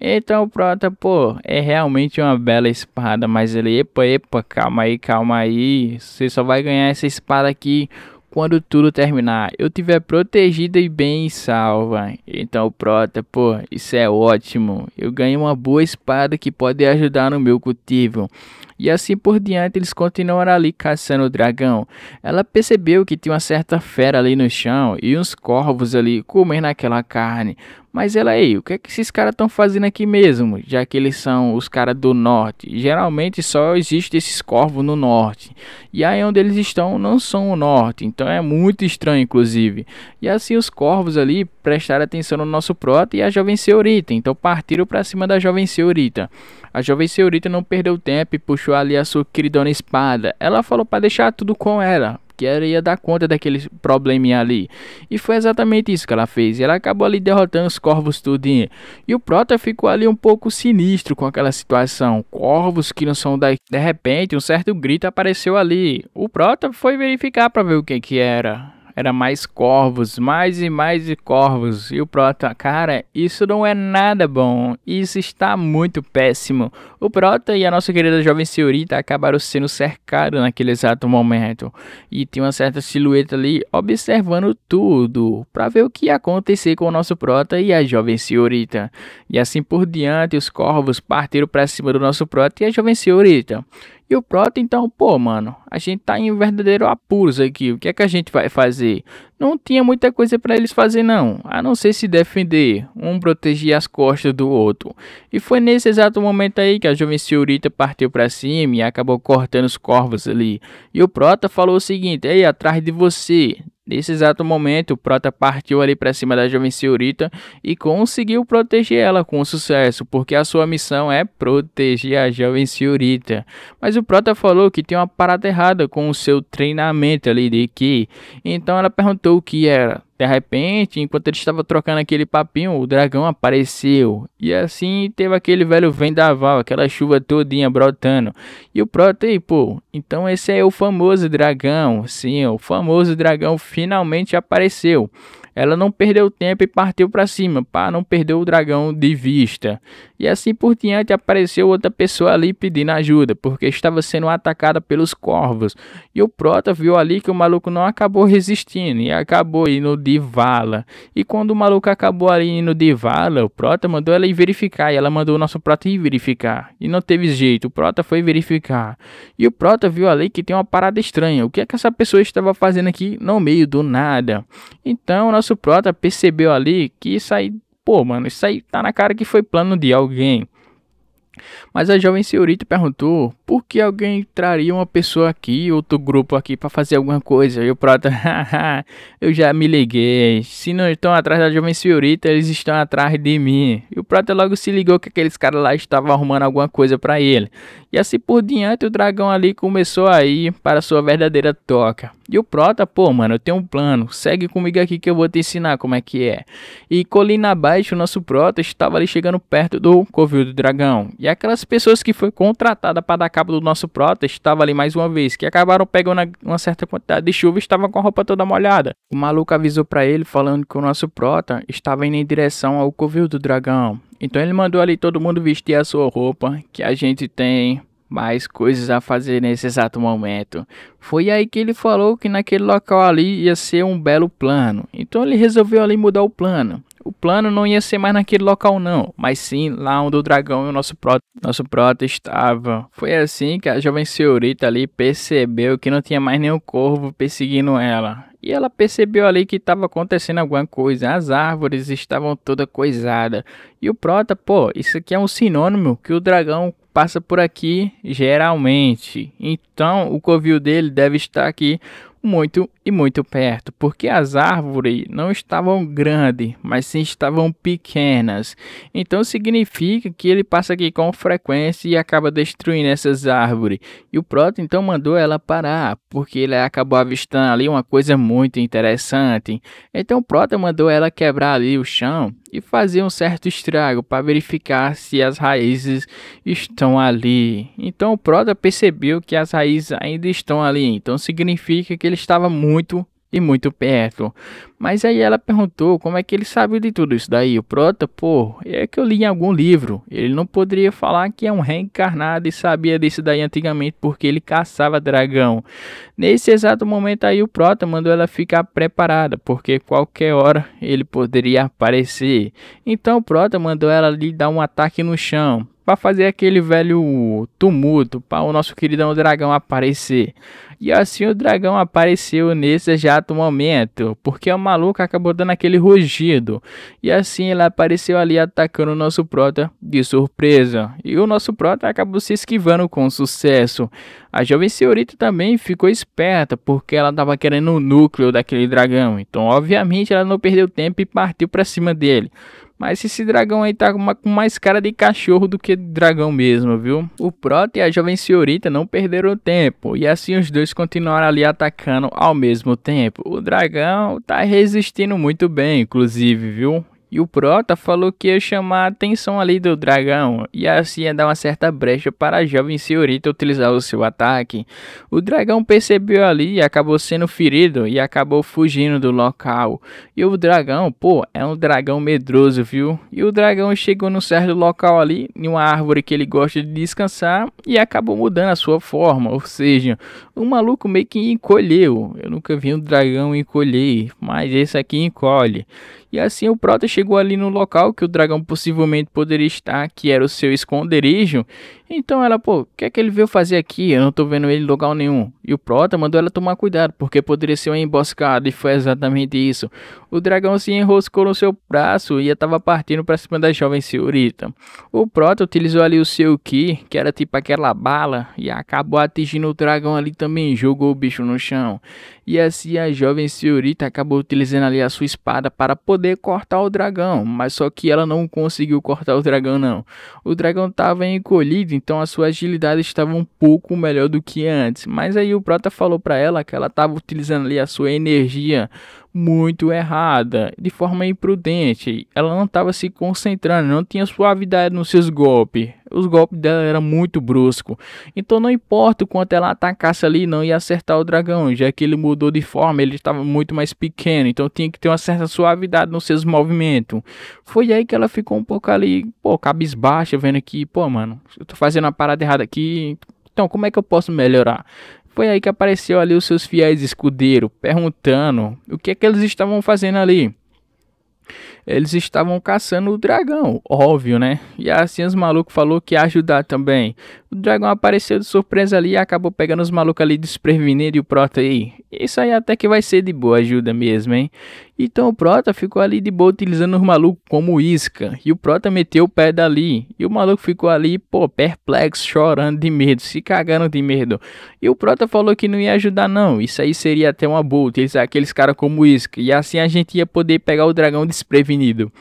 Então pronto, pô, é realmente uma bela espada, mas ele, epa, epa, calma aí, calma aí, você só vai ganhar essa espada aqui quando tudo terminar. Eu tiver protegida e bem salva. Então prota, pô, isso é ótimo. Eu ganhei uma boa espada que pode ajudar no meu cultivo e assim por diante eles continuaram ali caçando o dragão. Ela percebeu que tinha uma certa fera ali no chão e uns corvos ali comendo aquela carne. Mas ela aí, o que é que esses caras estão fazendo aqui mesmo? Já que eles são os caras do norte. Geralmente só existe esses corvos no norte. E aí onde eles estão não são o norte. Então é muito estranho, inclusive. E assim os corvos ali prestaram atenção no nosso prota e a jovem senhorita. Então partiram para cima da jovem senhorita. A jovem senhorita não perdeu tempo e puxou ali a sua queridona espada. Ela falou para deixar tudo com ela, que ela ia dar conta daquele probleminha ali. E foi exatamente isso que ela fez. E ela acabou ali derrotando os corvos tudinho. E o Prota ficou ali um pouco sinistro com aquela situação. Corvos que não são daí. De repente, um certo grito apareceu ali. O Prota foi verificar para ver o que que era era mais corvos, mais e mais de corvos. E o Prota, cara, isso não é nada bom. Isso está muito péssimo. O Prota e a nossa querida jovem senhorita acabaram sendo cercados naquele exato momento. E tem uma certa silhueta ali observando tudo para ver o que ia acontecer com o nosso Prota e a jovem senhorita. E assim por diante, os corvos partiram para cima do nosso Prota e a jovem senhorita. E o Prota, então, pô, mano, a gente tá em verdadeiro apuros aqui. O que é que a gente vai fazer? Não tinha muita coisa para eles fazer, não. A não ser se defender. Um protegia as costas do outro. E foi nesse exato momento aí que a jovem senhorita partiu para cima e acabou cortando os corvos ali. E o Prota falou o seguinte: aí atrás de você. Nesse exato momento, o Prota partiu ali para cima da jovem senhorita e conseguiu proteger ela com sucesso, porque a sua missão é proteger a jovem senhorita. Mas o Prota falou que tem uma parada errada com o seu treinamento ali de Ki, então ela perguntou o que era. De repente, enquanto ele estava trocando aquele papinho, o dragão apareceu. E assim teve aquele velho vendaval, aquela chuva todinha brotando. E o Proto aí, pô, então esse é o famoso dragão. Sim, o famoso dragão finalmente apareceu. Ela não perdeu tempo e partiu para cima, para não perder o dragão de vista. E assim por diante apareceu outra pessoa ali pedindo ajuda, porque estava sendo atacada pelos corvos. E o Prota viu ali que o maluco não acabou resistindo e acabou indo de vala. E quando o maluco acabou ali indo de vala, o Prota mandou ela ir verificar e ela mandou o nosso Prota ir verificar. E não teve jeito, o Prota foi verificar. E o Prota viu ali que tem uma parada estranha. O que é que essa pessoa estava fazendo aqui no meio do nada? Então, nosso o Prota percebeu ali que isso aí, pô, mano, isso aí tá na cara que foi plano de alguém. Mas a jovem senhorita perguntou por que alguém traria uma pessoa aqui, outro grupo aqui, para fazer alguma coisa. E o Prota, *laughs* eu já me liguei. Se não estão atrás da jovem senhorita, eles estão atrás de mim. E o Prota logo se ligou que aqueles caras lá estavam arrumando alguma coisa para ele. E assim por diante, o dragão ali começou a ir para sua verdadeira toca. E o Prota, pô, mano, eu tenho um plano, segue comigo aqui que eu vou te ensinar como é que é. E colina abaixo, o nosso Prota estava ali chegando perto do Covil do Dragão. E aquelas pessoas que foi contratada para dar cabo do nosso Prota estavam ali mais uma vez, que acabaram pegando uma certa quantidade de chuva e estavam com a roupa toda molhada. O maluco avisou para ele, falando que o nosso Prota estava indo em direção ao Covil do Dragão. Então ele mandou ali todo mundo vestir a sua roupa, que a gente tem mais coisas a fazer nesse exato momento. Foi aí que ele falou que naquele local ali ia ser um belo plano. Então ele resolveu ali mudar o plano. O plano não ia ser mais naquele local não, mas sim lá onde o dragão e o nosso prota, nosso prota estava. Foi assim que a jovem senhorita ali percebeu que não tinha mais nenhum corvo perseguindo ela. E ela percebeu ali que estava acontecendo alguma coisa. As árvores estavam toda coisada. E o prota, pô, isso aqui é um sinônimo que o dragão passa por aqui geralmente. Então, o covil dele deve estar aqui muito e muito perto, porque as árvores não estavam grandes, mas sim estavam pequenas. Então significa que ele passa aqui com frequência e acaba destruindo essas árvores. E o Proto então mandou ela parar, porque ele acabou avistando ali uma coisa muito interessante. Então o Proto mandou ela quebrar ali o chão e fazer um certo estrago para verificar se as raízes estão ali. Então o Proto percebeu que as raízes ainda estão ali, então significa que ele estava muito muito e muito perto. Mas aí ela perguntou como é que ele sabe de tudo isso daí. O Prota, pô, é que eu li em algum livro. Ele não poderia falar que é um reencarnado e sabia disso daí antigamente porque ele caçava dragão. Nesse exato momento aí o Prota mandou ela ficar preparada, porque qualquer hora ele poderia aparecer. Então o Prota mandou ela lhe dar um ataque no chão para fazer aquele velho tumulto para o nosso queridão dragão aparecer. E assim o dragão apareceu nesse exato momento, porque o maluco acabou dando aquele rugido. E assim ele apareceu ali atacando o nosso prota de surpresa. E o nosso prota acabou se esquivando com sucesso. A jovem senhorita também ficou esperta, porque ela estava querendo o núcleo daquele dragão. Então, obviamente, ela não perdeu tempo e partiu para cima dele. Mas esse dragão aí tá com, mais cara de cachorro do que dragão mesmo, viu? O Proto e a jovem senhorita não perderam tempo, e assim os dois continuaram ali atacando ao mesmo tempo. O dragão tá resistindo muito bem, inclusive, viu? E o Prota falou que ia chamar a atenção ali do dragão e assim ia dar uma certa brecha para a jovem senhorita utilizar o seu ataque. O dragão percebeu ali e acabou sendo ferido e acabou fugindo do local. E o dragão, pô, é um dragão medroso, viu? E o dragão chegou num certo local ali, em uma árvore que ele gosta de descansar e acabou mudando a sua forma, ou seja, o maluco meio que encolheu. Eu nunca vi um dragão encolher, mas esse aqui encolhe. E assim o Prota chegou ali no local que o dragão possivelmente poderia estar, que era o seu esconderijo, então ela, pô, o que é que ele veio fazer aqui? Eu não tô vendo ele em lugar nenhum. E o Prota mandou ela tomar cuidado, porque poderia ser uma emboscada, e foi exatamente isso. O dragão se enroscou no seu braço e estava partindo para cima da jovem senhorita. O Prota utilizou ali o seu Ki, que era tipo aquela bala, e acabou atingindo o dragão ali também, jogou o bicho no chão e assim a jovem senhorita acabou utilizando ali a sua espada para poder cortar o dragão, mas só que ela não conseguiu cortar o dragão não. O dragão estava encolhido, então a sua agilidade estava um pouco melhor do que antes, mas aí o prota falou para ela que ela estava utilizando ali a sua energia muito errada, de forma imprudente. Ela não estava se concentrando, não tinha suavidade nos seus golpes. Os golpes dela eram muito bruscos. Então não importa o quanto ela atacasse ali, não ia acertar o dragão, já que ele mudou de forma, ele estava muito mais pequeno, então tinha que ter uma certa suavidade nos seus movimentos. Foi aí que ela ficou um pouco ali, pô, cabisbaixa, vendo que, pô, mano, eu tô fazendo a parada errada aqui, então, como é que eu posso melhorar? Foi aí que apareceu ali os seus fiéis escudeiro, perguntando o que é que eles estavam fazendo ali. Eles estavam caçando o dragão, óbvio, né? E assim os malucos falou que ia ajudar também o dragão apareceu de surpresa ali e acabou pegando os malucos ali desprevenido e o Prota aí. Isso aí até que vai ser de boa ajuda mesmo, hein? Então o Prota ficou ali de boa utilizando os malucos como isca. E o Prota meteu o pé dali. E o maluco ficou ali, pô, perplexo, chorando de medo, se cagando de medo. E o Prota falou que não ia ajudar não. Isso aí seria até uma boa utilizar aqueles caras como isca. E assim a gente ia poder pegar o dragão desprevenido.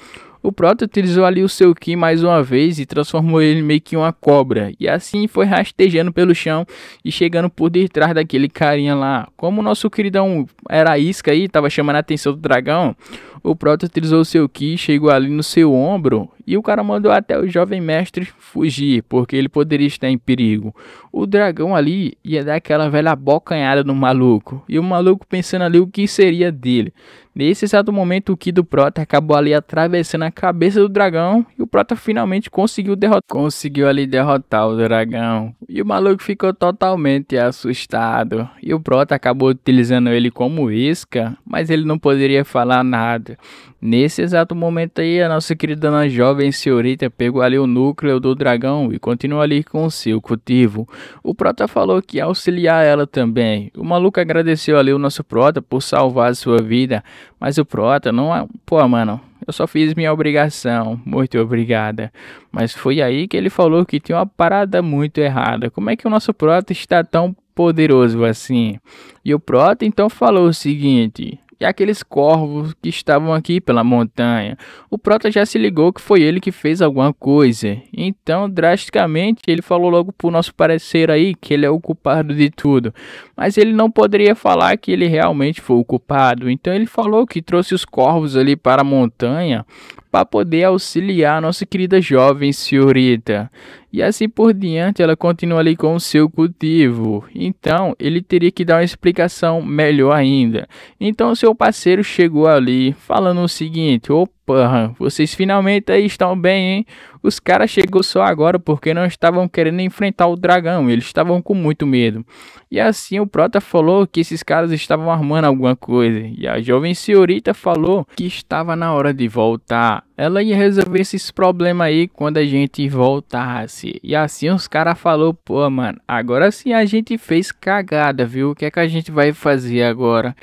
O Prota utilizou ali o seu Ki mais uma vez e transformou ele meio que em uma cobra. E assim foi rastejando pelo chão e chegando por detrás daquele carinha lá. Como o nosso queridão era isca aí, tava chamando a atenção do dragão, o Prota utilizou o seu Ki, chegou ali no seu ombro e o cara mandou até o jovem mestre fugir, porque ele poderia estar em perigo. O dragão ali ia dar aquela velha bocanhada no maluco. E o maluco pensando ali o que seria dele. Nesse exato momento, o Ki do Prota acabou ali atravessando a cabeça do dragão e o Prota finalmente conseguiu derrotar. Conseguiu ali derrotar o dragão. E o maluco ficou totalmente assustado. E o Prota acabou utilizando ele como isca, mas ele não poderia falar nada. Nesse exato momento aí, a nossa querida na jovem senhorita pegou ali o núcleo do dragão e continua ali com o seu cultivo. O Prota falou que ia auxiliar ela também. O maluco agradeceu ali o nosso Prota por salvar a sua vida, mas o Prota não é... Pô, mano, eu só fiz minha obrigação, muito obrigada. Mas foi aí que ele falou que tinha uma parada muito errada. Como é que o nosso Prota está tão poderoso assim? E o Prota então falou o seguinte e aqueles corvos que estavam aqui pela montanha. O Prota já se ligou que foi ele que fez alguma coisa. Então, drasticamente, ele falou logo pro nosso parecer aí que ele é o culpado de tudo. Mas ele não poderia falar que ele realmente foi o culpado. Então ele falou que trouxe os corvos ali para a montanha para poder auxiliar a nossa querida jovem senhorita. E assim por diante, ela continua ali com o seu cultivo. Então, ele teria que dar uma explicação melhor ainda. Então, seu parceiro chegou ali falando o seguinte: opa Porra, vocês finalmente aí estão bem, hein? Os caras chegou só agora porque não estavam querendo enfrentar o dragão, eles estavam com muito medo. E assim o Prota falou que esses caras estavam armando alguma coisa, e a jovem senhorita falou que estava na hora de voltar. Ela ia resolver esses problemas aí quando a gente voltasse. E assim os caras falou, pô, mano, agora sim a gente fez cagada, viu? O que é que a gente vai fazer agora?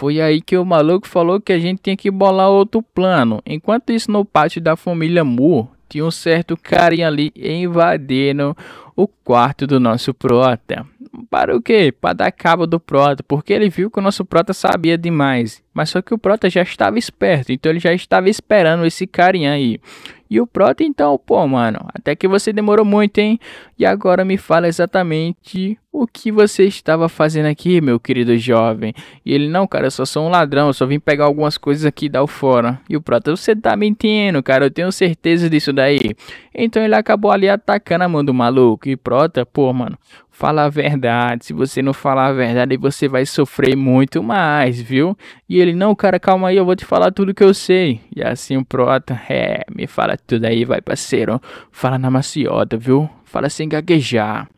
Foi aí que o maluco falou que a gente tinha que bolar outro plano. Enquanto isso, no pátio da família Mu, tinha um certo carinha ali invadindo o quarto do nosso prota. Para o quê? Para dar cabo do prota, porque ele viu que o nosso prota sabia demais. Mas só que o prota já estava esperto, então ele já estava esperando esse carinha aí. E o prota então, pô, mano, até que você demorou muito, hein? E agora me fala exatamente o que você estava fazendo aqui, meu querido jovem. E ele, não, cara, eu só sou um ladrão, eu só vim pegar algumas coisas aqui e dar o fora. E o Prota, você tá mentindo, cara, eu tenho certeza disso daí. Então ele acabou ali atacando a mão do maluco. E Prota, pô, mano, fala a verdade. Se você não falar a verdade, você vai sofrer muito mais, viu? E ele, não, cara, calma aí, eu vou te falar tudo que eu sei. E assim o Prota, é, me fala tudo aí, vai, parceiro. Fala na maciota, viu? fala sem gaguejar.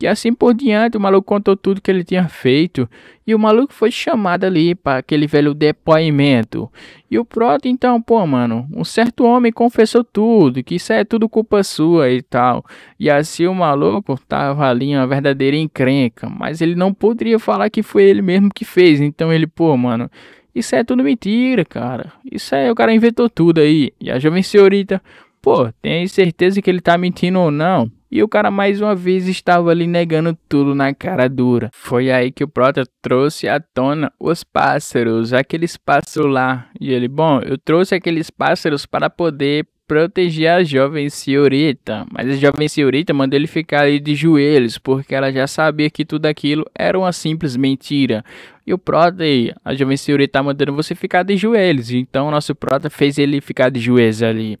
E assim por diante, o maluco contou tudo que ele tinha feito. E o maluco foi chamado ali para aquele velho depoimento. E o Proto, então, pô, mano, um certo homem confessou tudo, que isso é tudo culpa sua e tal. E assim o maluco tava ali uma verdadeira encrenca. Mas ele não poderia falar que foi ele mesmo que fez. Então ele, pô, mano, isso é tudo mentira, cara. Isso é, o cara inventou tudo aí. E a jovem senhorita, pô, tem certeza que ele tá mentindo ou não? E o cara mais uma vez estava ali negando tudo na cara dura. Foi aí que o Prota trouxe à tona os pássaros, aqueles pássaros lá. E ele, bom, eu trouxe aqueles pássaros para poder proteger a jovem senhorita, mas a jovem senhorita mandou ele ficar ali de joelhos, porque ela já sabia que tudo aquilo era uma simples mentira. E o Prota, a jovem senhorita tá mandando você ficar de joelhos, então o nosso Prota fez ele ficar de joelhos ali.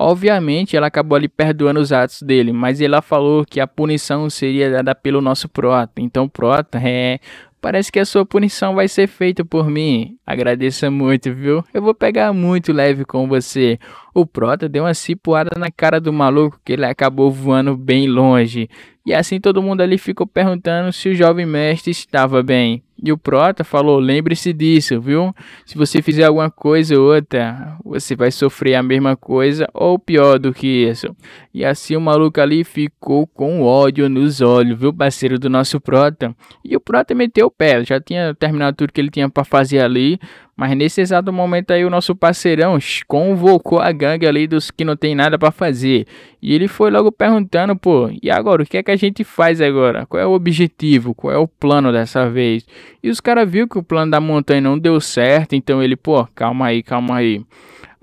Obviamente, ela acabou ali perdoando os atos dele, mas ela falou que a punição seria dada pelo nosso Prota. Então, Prota, é, Parece que a sua punição vai ser feita por mim. Agradeça muito, viu? Eu vou pegar muito leve com você o Prota deu uma cipuada na cara do maluco que ele acabou voando bem longe. E assim todo mundo ali ficou perguntando se o jovem mestre estava bem. E o Prota falou: lembre-se disso, viu? Se você fizer alguma coisa ou outra, você vai sofrer a mesma coisa ou pior do que isso. E assim o maluco ali ficou com ódio nos olhos, viu, parceiro do nosso Prota? E o Prota meteu o pé, já tinha terminado tudo que ele tinha para fazer ali, mas nesse exato momento aí o nosso parceirão convocou a gangue ali dos que não tem nada para fazer. E ele foi logo perguntando, pô, e agora o que é que a gente faz agora? Qual é o objetivo? Qual é o plano dessa vez? E os caras viu que o plano da montanha não deu certo, então ele, pô, calma aí, calma aí.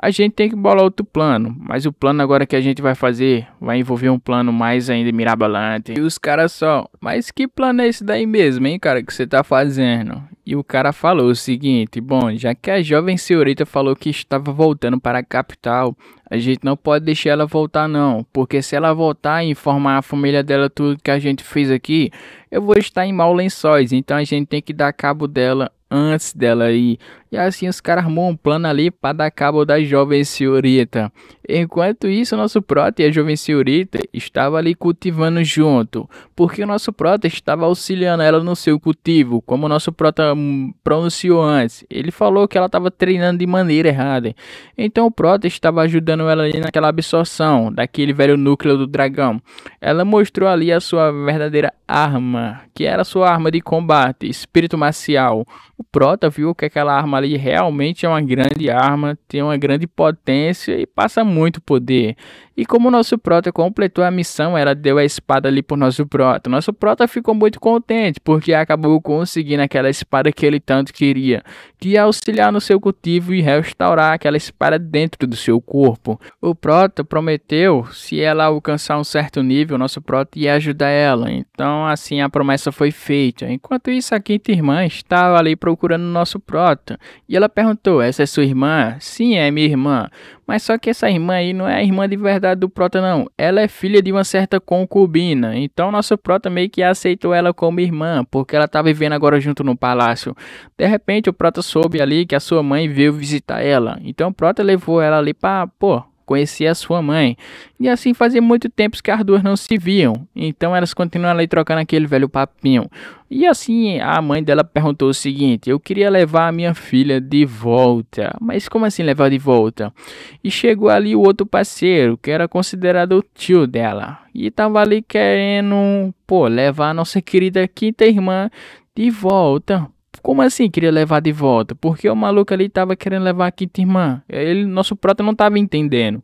A gente tem que bolar outro plano, mas o plano agora que a gente vai fazer vai envolver um plano mais ainda mirabolante. E os caras só, mas que plano é esse daí mesmo, hein, cara, que você tá fazendo? E o cara falou o seguinte: bom, já que a jovem senhorita falou que estava voltando para a capital, a gente não pode deixar ela voltar, não, porque se ela voltar e informar a família dela tudo que a gente fez aqui, eu vou estar em mau lençóis, então a gente tem que dar cabo dela antes dela ir e assim os caras armou um plano ali para dar cabo da jovem senhorita. Enquanto isso, o nosso Prota e a jovem senhorita estavam ali cultivando junto, porque o nosso Prota estava auxiliando ela no seu cultivo, como o nosso Prota hum, pronunciou antes. Ele falou que ela estava treinando de maneira errada. Então o Prota estava ajudando ela ali naquela absorção daquele velho núcleo do dragão. Ela mostrou ali a sua verdadeira arma, que era sua arma de combate, espírito marcial. O Prota viu que aquela arma ali ali realmente é uma grande arma, tem uma grande potência e passa muito poder. E como o nosso prota completou a missão, ela deu a espada ali pro nosso prota. Nosso prota ficou muito contente, porque acabou conseguindo aquela espada que ele tanto queria, que ia auxiliar no seu cultivo e restaurar aquela espada dentro do seu corpo. O prota prometeu, se ela alcançar um certo nível, nosso prota ia ajudar ela. Então, assim, a promessa foi feita. Enquanto isso, a quinta irmã estava ali procurando o nosso prota. E ela perguntou, essa é sua irmã? Sim, é minha irmã. Mas só que essa irmã aí não é a irmã de verdade do Prota, não. Ela é filha de uma certa concubina. Então nosso Prota meio que aceitou ela como irmã, porque ela tá vivendo agora junto no palácio. De repente o Prota soube ali que a sua mãe veio visitar ela. Então o Prota levou ela ali pra, pô, conhecia sua mãe. E assim fazia muito tempo que as duas não se viam. Então elas continuam ali trocando aquele velho papinho. E assim a mãe dela perguntou o seguinte: Eu queria levar a minha filha de volta. Mas como assim levar de volta? E chegou ali o outro parceiro, que era considerado o tio dela. E tava ali querendo, pô, levar a nossa querida quinta irmã de volta como assim queria levar de volta? Porque o maluco ali estava querendo levar a quinta irmã. Ele, nosso prota não estava entendendo.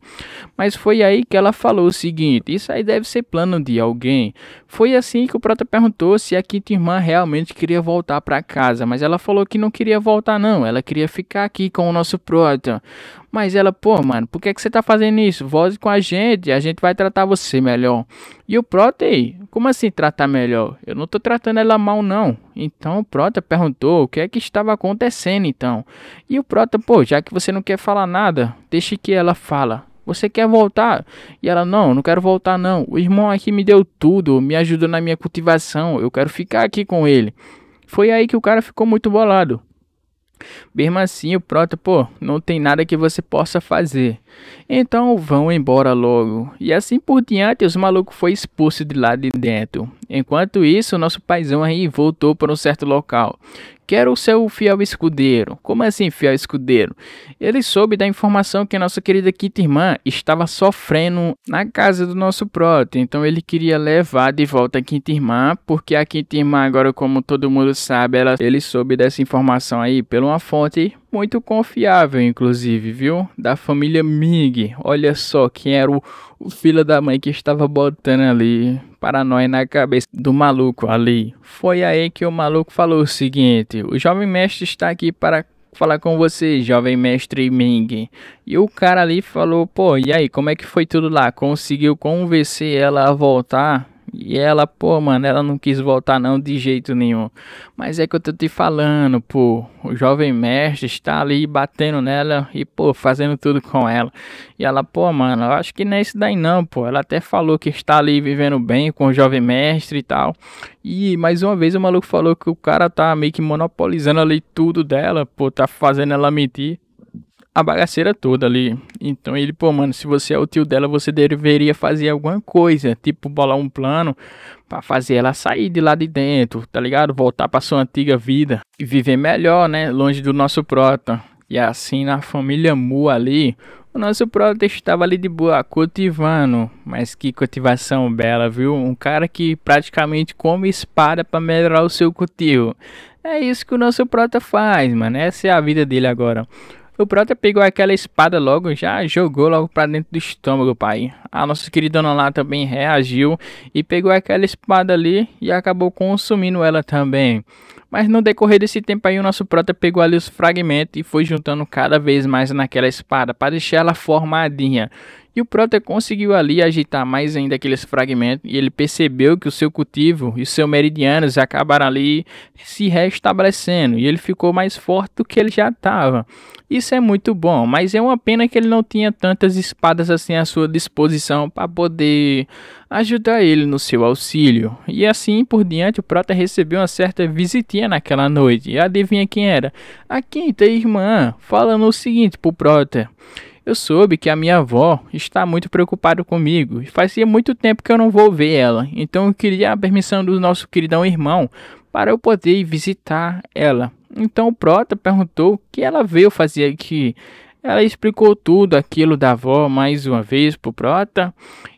Mas foi aí que ela falou o seguinte: Isso aí deve ser plano de alguém. Foi assim que o prota perguntou se a quinta irmã realmente queria voltar para casa. Mas ela falou que não queria voltar, não. Ela queria ficar aqui com o nosso prota. Mas ela, pô, mano, por que, que você tá fazendo isso? Voze com a gente, a gente vai tratar você melhor. E o Prota aí, como assim tratar melhor? Eu não tô tratando ela mal, não. Então o Prota perguntou o que é que estava acontecendo, então. E o Prota, pô, já que você não quer falar nada, deixe que ela fala. Você quer voltar? E ela, não, não quero voltar não. O irmão aqui me deu tudo, me ajudou na minha cultivação, eu quero ficar aqui com ele. Foi aí que o cara ficou muito bolado. Mesmo assim, o Prota, pô, não tem nada que você possa fazer. Então vão embora logo. E assim por diante, os malucos foi expulso de lá de dentro. Enquanto isso, nosso paizão aí voltou para um certo local. Quero o seu fiel escudeiro. Como assim, fiel escudeiro? Ele soube da informação que a nossa querida quinta Irmã estava sofrendo na casa do nosso proto. Então ele queria levar de volta a quinta Irmã, porque a quinta Irmã agora, como todo mundo sabe, ela, ele soube dessa informação aí pela uma fonte muito confiável, inclusive, viu? Da família Ming Olha só quem era o, o filho da mãe que estava botando ali paranoia na cabeça do maluco ali. Foi aí que o maluco falou o seguinte: o jovem mestre está aqui para falar com você, jovem mestre Ming. E o cara ali falou: pô, e aí, como é que foi tudo lá? Conseguiu convencer ela a voltar? E ela, pô, mano, ela não quis voltar não de jeito nenhum. Mas é que eu tô te falando, pô. O jovem mestre está ali batendo nela e, pô, fazendo tudo com ela. E ela, pô, mano, eu acho que não é isso daí não, pô. Ela até falou que está ali vivendo bem com o jovem mestre e tal. E mais uma vez o maluco falou que o cara tá meio que monopolizando ali tudo dela, pô, tá fazendo ela mentir a bagaceira toda ali. Então ele, pô, mano, se você é o tio dela, você deveria fazer alguma coisa, tipo bolar um plano para fazer ela sair de lá de dentro, tá ligado? Voltar para sua antiga vida e viver melhor, né, longe do nosso prota. E assim na família Mu ali, o nosso prota estava ali de boa, cultivando. Mas que cultivação bela, viu? Um cara que praticamente come espada para melhorar o seu cultivo. É isso que o nosso prota faz, mano. Essa é a vida dele agora. O Prota pegou aquela espada logo, já jogou logo para dentro do estômago, pai. A nossa querida Dona Lá também reagiu e pegou aquela espada ali e acabou consumindo ela também. Mas no decorrer desse tempo aí, o nosso Prota pegou ali os fragmentos e foi juntando cada vez mais naquela espada para deixar ela formadinha. E o Proter conseguiu ali agitar mais ainda aqueles fragmentos e ele percebeu que o seu cultivo e os seus meridianos acabaram ali se restabelecendo e ele ficou mais forte do que ele já estava. Isso é muito bom, mas é uma pena que ele não tinha tantas espadas assim à sua disposição para poder ajudar ele no seu auxílio. E assim por diante, o Prota recebeu uma certa visitinha naquela noite. E adivinha quem era? A quinta irmã, falando o seguinte pro Prota. Eu soube que a minha avó está muito preocupada comigo e fazia muito tempo que eu não vou ver ela, então eu queria a permissão do nosso queridão irmão para eu poder visitar ela. Então o Prota perguntou o que ela veio fazer aqui ela explicou tudo aquilo da avó mais uma vez pro Prota.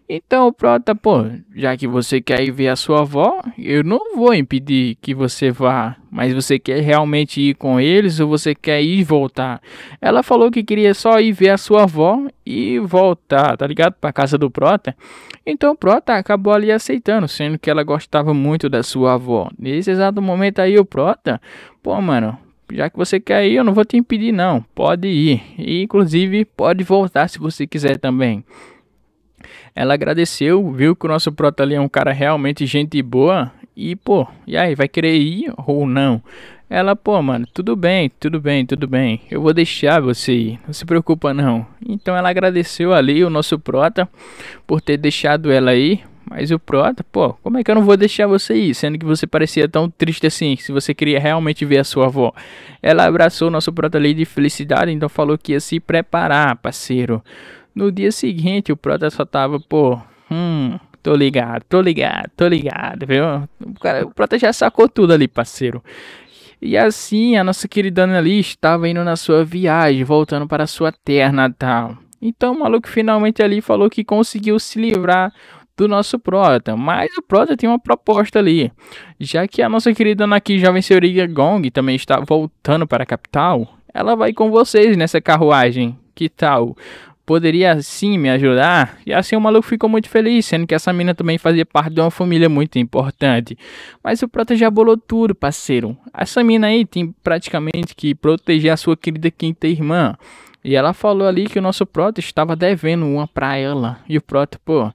Então o Prota, pô, já que você quer ir ver a sua avó, eu não vou impedir que você vá. Mas você quer realmente ir com eles ou você quer ir e voltar? Ela falou que queria só ir ver a sua avó e voltar, tá ligado? Pra casa do Prota. Então o Prota acabou ali aceitando, sendo que ela gostava muito da sua avó. Nesse exato momento aí o Prota, pô, mano, já que você quer ir, eu não vou te impedir não, pode ir. E inclusive pode voltar se você quiser também. Ela agradeceu, viu que o nosso prota ali é um cara realmente gente boa e pô, e aí, vai querer ir ou não? Ela, pô, mano, tudo bem, tudo bem, tudo bem. Eu vou deixar você ir, não se preocupa não. Então ela agradeceu ali o nosso prota por ter deixado ela aí mas o Prota, pô, como é que eu não vou deixar você ir? Sendo que você parecia tão triste assim, se você queria realmente ver a sua avó. Ela abraçou nosso Prota ali de felicidade, então falou que ia se preparar, parceiro. No dia seguinte, o Prota só tava, pô, hum, tô ligado, tô ligado, tô ligado, viu? O, cara, o Prota já sacou tudo ali, parceiro. E assim, a nossa querida Annalise estava indo na sua viagem, voltando para sua terra natal. Então o maluco finalmente ali falou que conseguiu se livrar do nosso Prota, mas o Prota tem uma proposta ali, já que a nossa querida Naki Jovem Senhoria Gong também está voltando para a capital, ela vai com vocês nessa carruagem, que tal? Poderia sim me ajudar? E assim o maluco ficou muito feliz, sendo que essa mina também fazia parte de uma família muito importante. Mas o Prota já bolou tudo, parceiro. Essa mina aí tem praticamente que proteger a sua querida quinta irmã. E ela falou ali que o nosso Prota estava devendo uma pra ela. E o Prota, pô,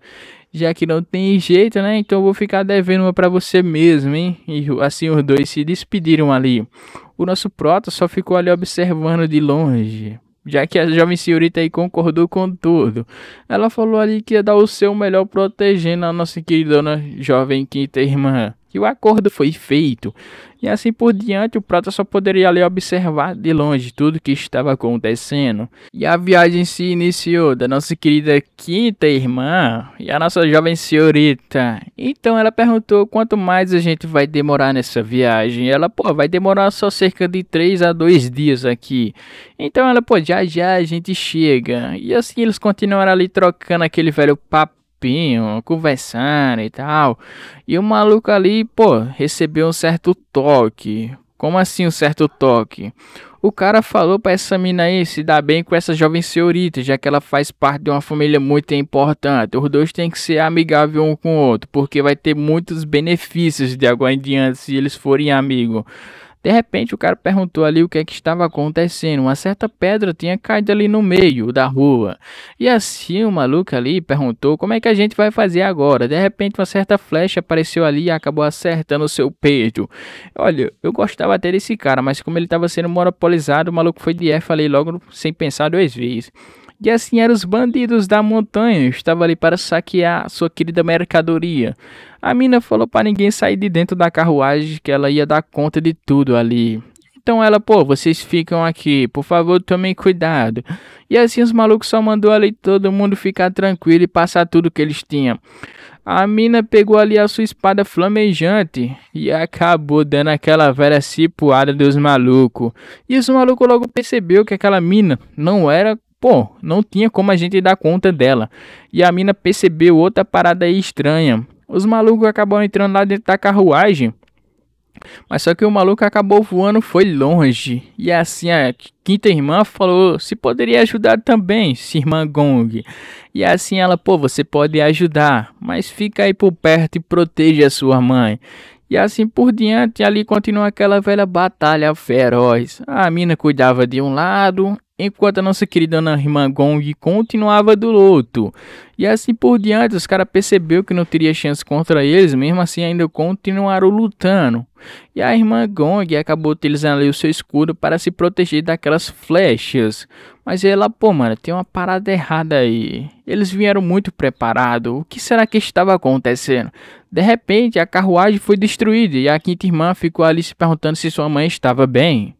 já que não tem jeito, né? Então vou ficar devendo uma para você mesmo, hein? E assim os dois se despediram ali. O nosso Prota só ficou ali observando de longe, já que a jovem senhorita aí concordou com tudo. Ela falou ali que ia dar o seu melhor protegendo a nossa querida dona jovem quinta irmã que o acordo foi feito, e assim por diante o Prata só poderia ali observar de longe tudo o que estava acontecendo. E a viagem se iniciou da nossa querida quinta irmã e a nossa jovem senhorita. Então ela perguntou quanto mais a gente vai demorar nessa viagem. E ela, pô, vai demorar só cerca de 3 a 2 dias aqui. Então ela, pô, já já a gente chega. E assim eles continuaram ali trocando aquele velho papo papinho, conversando e tal. E o maluco ali, pô, recebeu um certo toque. Como assim um certo toque? O cara falou para essa mina aí se dar bem com essa jovem senhorita, já que ela faz parte de uma família muito importante. Os dois têm que ser amigáveis um com o outro, porque vai ter muitos benefícios de agora em diante se eles forem amigos. De repente, o cara perguntou ali o que é que estava acontecendo. Uma certa pedra tinha caído ali no meio da rua. E assim o maluco ali perguntou como é que a gente vai fazer agora. De repente, uma certa flecha apareceu ali e acabou acertando o seu peito. Olha, eu gostava até desse cara, mas como ele estava sendo monopolizado, o maluco foi de F ali logo sem pensar duas vezes. E assim eram os bandidos da montanha, estavam ali para saquear sua querida mercadoria. A mina falou para ninguém sair de dentro da carruagem que ela ia dar conta de tudo ali. Então ela, pô, vocês ficam aqui, por favor, tomem cuidado. E assim os malucos só mandou ali todo mundo ficar tranquilo e passar tudo que eles tinham. A mina pegou ali a sua espada flamejante e acabou dando aquela velha cipuada dos malucos. E os malucos logo percebeu que aquela mina não era Pô, não tinha como a gente dar conta dela. E a mina percebeu outra parada aí estranha. Os malucos acabaram entrando lá dentro da carruagem. Mas só que o maluco acabou voando, foi longe. E assim a quinta irmã falou: se poderia ajudar também, se irmã Gong. E assim ela, pô, você pode ajudar, mas fica aí por perto e proteja a sua mãe. E assim por diante, ali continua aquela velha batalha feroz. A mina cuidava de um lado enquanto a nossa querida Ana Gong continuava do luto. E assim por diante, os caras percebeu que não teria chance contra eles, mesmo assim ainda continuaram lutando. E a irmã Gong acabou utilizando ali o seu escudo para se proteger daquelas flechas. Mas ela, pô, mano, tem uma parada errada aí. Eles vieram muito preparados. O que será que estava acontecendo? De repente, a carruagem foi destruída e a quinta irmã ficou ali se perguntando se sua mãe estava bem.